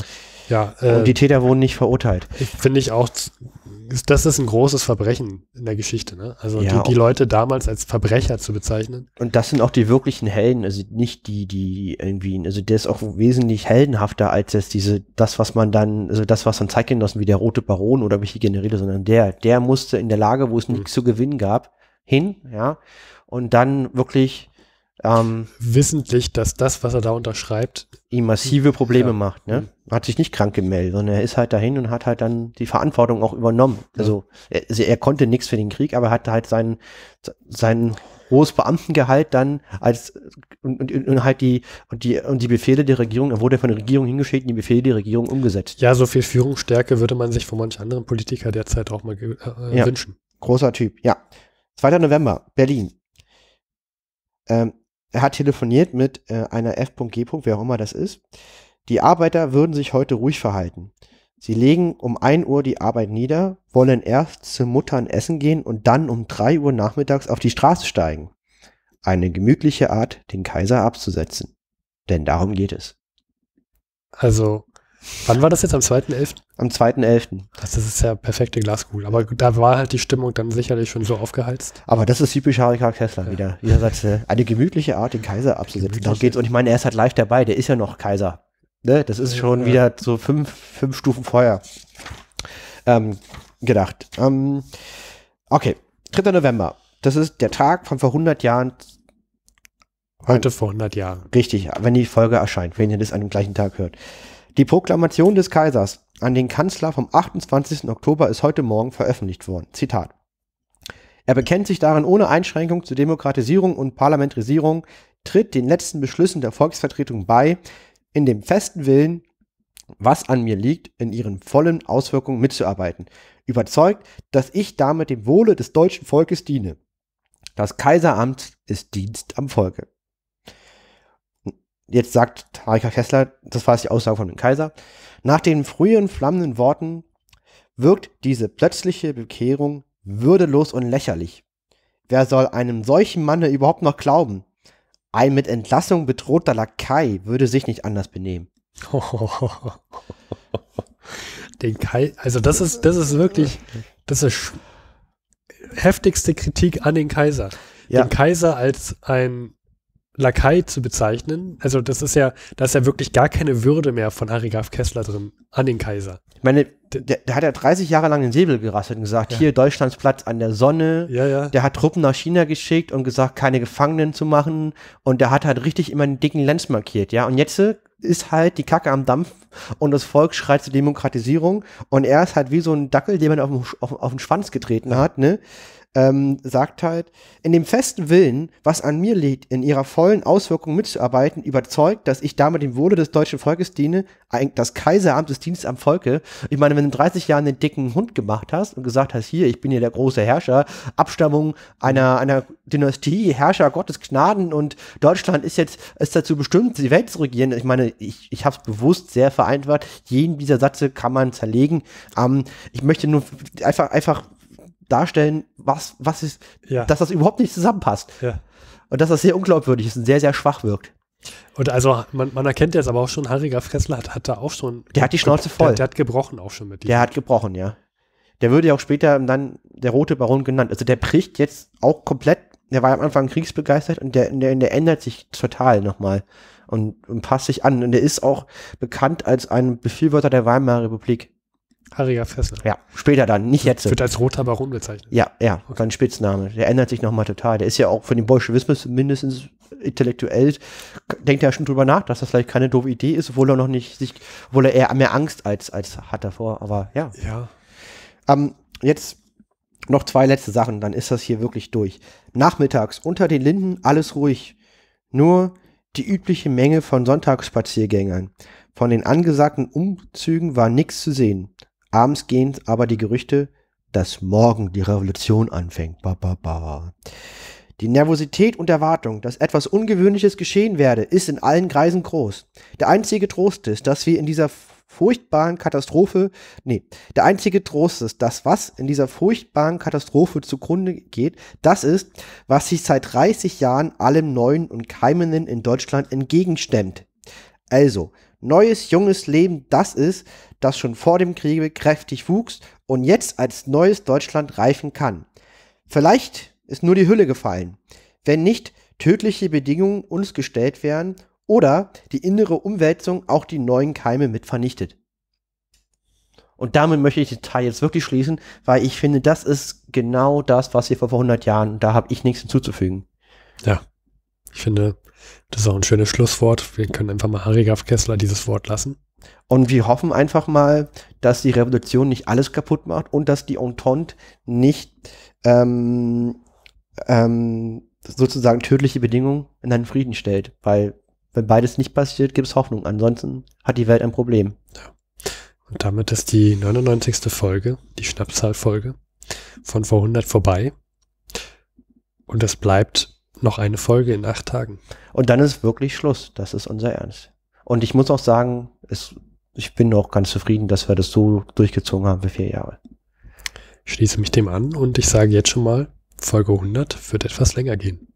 Ja, äh, und die äh, Täter wurden nicht verurteilt. Finde ich auch, das ist ein großes Verbrechen in der Geschichte. Ne? Also ja, die, die, Leute damals als Verbrecher zu bezeichnen. Und das sind auch die wirklichen Helden, also nicht die, die irgendwie, also der ist auch wesentlich heldenhafter als jetzt diese, das, was man dann, also das, was dann Zeitgenossen wie der Rote Baron oder welche Generäle, sondern der, der musste in der Lage, wo es mhm. nichts zu gewinnen gab, hin, ja, und dann wirklich ähm, Wissentlich, dass das, was er da unterschreibt, ihm massive Probleme ja. macht. Ne? Mhm. Hat sich nicht krank gemeldet, sondern er ist halt dahin und hat halt dann die Verantwortung auch übernommen. Ja. Also er, also er konnte nichts für den Krieg, aber hat halt sein, sein hohes Beamtengehalt dann als und, und, und, halt die und die und die Befehle der Regierung, er wurde von der Regierung hingeschickt und die Befehle der Regierung umgesetzt. Ja, so viel Führungsstärke würde man sich von manch anderen Politiker derzeit auch mal äh, ja. wünschen. Großer Typ, ja. 2. November, Berlin. Ähm, er hat telefoniert mit äh, einer F.G. wer auch immer das ist. Die Arbeiter würden sich heute ruhig verhalten. Sie legen um 1 Uhr die Arbeit nieder, wollen erst zu Muttern essen gehen und dann um 3 Uhr nachmittags auf die Straße steigen. Eine gemütliche Art, den Kaiser abzusetzen. Denn darum geht es. Also Wann war das jetzt? Am 2.11.? Am 2.11. Das ist ja perfekte Glaskugel. Aber da war halt die Stimmung dann sicherlich schon so aufgeheizt. Aber das ist typisch Harry Karl Kessler ja. wieder. Wie gesagt, äh, eine gemütliche Art, den Kaiser abzusetzen. Darum geht's. Und ich meine, er ist halt live dabei. Der ist ja noch Kaiser. Ne? Das ist schon ja. wieder so fünf, fünf Stufen vorher ähm, gedacht. Ähm, okay, 3. November. Das ist der Tag von vor 100 Jahren Heute vor 100 Jahren. Richtig, wenn die Folge erscheint, wenn ihr das an dem gleichen Tag hört. Die Proklamation des Kaisers an den Kanzler vom 28. Oktober ist heute Morgen veröffentlicht worden. Zitat. Er bekennt sich darin ohne Einschränkung zur Demokratisierung und Parlamentarisierung, tritt den letzten Beschlüssen der Volksvertretung bei, in dem festen Willen, was an mir liegt, in ihren vollen Auswirkungen mitzuarbeiten, überzeugt, dass ich damit dem Wohle des deutschen Volkes diene. Das Kaiseramt ist Dienst am Volke. Jetzt sagt Tarika Kessler, das war die Aussage von dem Kaiser, nach den frühen flammenden Worten wirkt diese plötzliche Bekehrung würdelos und lächerlich. Wer soll einem solchen Manne überhaupt noch glauben? Ein mit Entlassung bedrohter Lakai würde sich nicht anders benehmen. Den Kai, also das ist, das ist wirklich, das ist heftigste Kritik an den Kaiser. Ja. Den Kaiser als ein Lakai zu bezeichnen. Also das ist ja, da ist ja wirklich gar keine Würde mehr von Harry Graf Kessler drin an den Kaiser. Ich meine, der, der hat ja 30 Jahre lang den Säbel gerasselt und gesagt, ja. hier Deutschlands Platz an der Sonne. Ja, ja. Der hat Truppen nach China geschickt und gesagt, keine Gefangenen zu machen. Und der hat halt richtig immer einen dicken Lenz markiert, ja. Und jetzt äh, ist halt die Kacke am Dampf und das Volk schreit zur Demokratisierung und er ist halt wie so ein Dackel, den man auf auf, auf den Schwanz getreten hat, ne? ähm, sagt halt, in dem festen Willen, was an mir liegt, in ihrer vollen Auswirkung mitzuarbeiten, überzeugt, dass ich damit dem Wohle des deutschen Volkes diene, das Kaiseramt des Dienstes am Volke. Ich meine, wenn du in 30 Jahren den dicken Hund gemacht hast und gesagt hast, hier, ich bin hier der große Herrscher, Abstammung einer, einer Dynastie, Herrscher Gottes Gnaden und Deutschland ist jetzt ist dazu bestimmt, die Welt zu regieren. Ich meine, ich, ich habe es bewusst sehr vereinfacht. Jeden dieser Sätze kann man zerlegen. Ähm, ich möchte nur einfach, einfach darstellen, was, was ist, ja. dass das überhaupt nicht zusammenpasst. Ja. Und dass das sehr unglaubwürdig ist und sehr, sehr schwach wirkt. Und also man, man erkennt jetzt aber auch schon, Harry Fressler hat, hat da auch schon. Der hat die Schnauze voll. Der, der hat gebrochen auch schon mit dir. Der hat gebrochen, ja. Der würde ja auch später dann der rote Baron genannt. Also der bricht jetzt auch komplett, der war am Anfang kriegsbegeistert und der, der, der ändert sich total nochmal und, und passt sich an. Und der ist auch bekannt als ein Befürworter der Weimarer Republik. Harrier Fessel. Ja, später dann, nicht jetzt. Wird als roter Baron bezeichnet. Ja, ja, okay. sein Spitzname. Der ändert sich nochmal total. Der ist ja auch von dem Bolschewismus mindestens intellektuell, denkt er schon drüber nach, dass das vielleicht keine doofe Idee ist, obwohl er noch nicht sich, obwohl er eher mehr Angst als, als hat davor, aber ja. Ja. Ähm, jetzt noch zwei letzte Sachen, dann ist das hier wirklich durch. Nachmittags unter den Linden alles ruhig. Nur die übliche Menge von Sonntagsspaziergängern. Von den angesagten Umzügen war nichts zu sehen. Abends gehen aber die Gerüchte, dass morgen die Revolution anfängt. Ba, ba, ba. Die Nervosität und Erwartung, dass etwas Ungewöhnliches geschehen werde, ist in allen Kreisen groß. Der einzige Trost ist, dass wir in dieser furchtbaren Katastrophe, nee, der einzige Trost ist, dass was in dieser furchtbaren Katastrophe zugrunde geht, das ist, was sich seit 30 Jahren allem Neuen und Keimenden in Deutschland entgegenstemmt. Also, Neues, junges Leben, das ist, das schon vor dem Kriege kräftig wuchs und jetzt als neues Deutschland reifen kann. Vielleicht ist nur die Hülle gefallen, wenn nicht tödliche Bedingungen uns gestellt werden oder die innere Umwälzung auch die neuen Keime mit vernichtet. Und damit möchte ich den Teil jetzt wirklich schließen, weil ich finde, das ist genau das, was wir vor 100 Jahren, da habe ich nichts hinzuzufügen. Ja, ich finde, das ist auch ein schönes Schlusswort. Wir können einfach mal Harry Graf Kessler dieses Wort lassen. Und wir hoffen einfach mal, dass die Revolution nicht alles kaputt macht und dass die Entente nicht ähm, ähm, sozusagen tödliche Bedingungen in einen Frieden stellt. Weil wenn beides nicht passiert, gibt es Hoffnung. Ansonsten hat die Welt ein Problem. Ja. Und damit ist die 99. Folge, die Schnapszahlfolge von vor 100 vorbei. Und es bleibt noch eine Folge in acht Tagen. Und dann ist wirklich Schluss. Das ist unser Ernst. Und ich muss auch sagen, es, ich bin auch ganz zufrieden, dass wir das so durchgezogen haben für vier Jahre. Ich schließe mich dem an und ich sage jetzt schon mal, Folge 100 wird etwas länger gehen.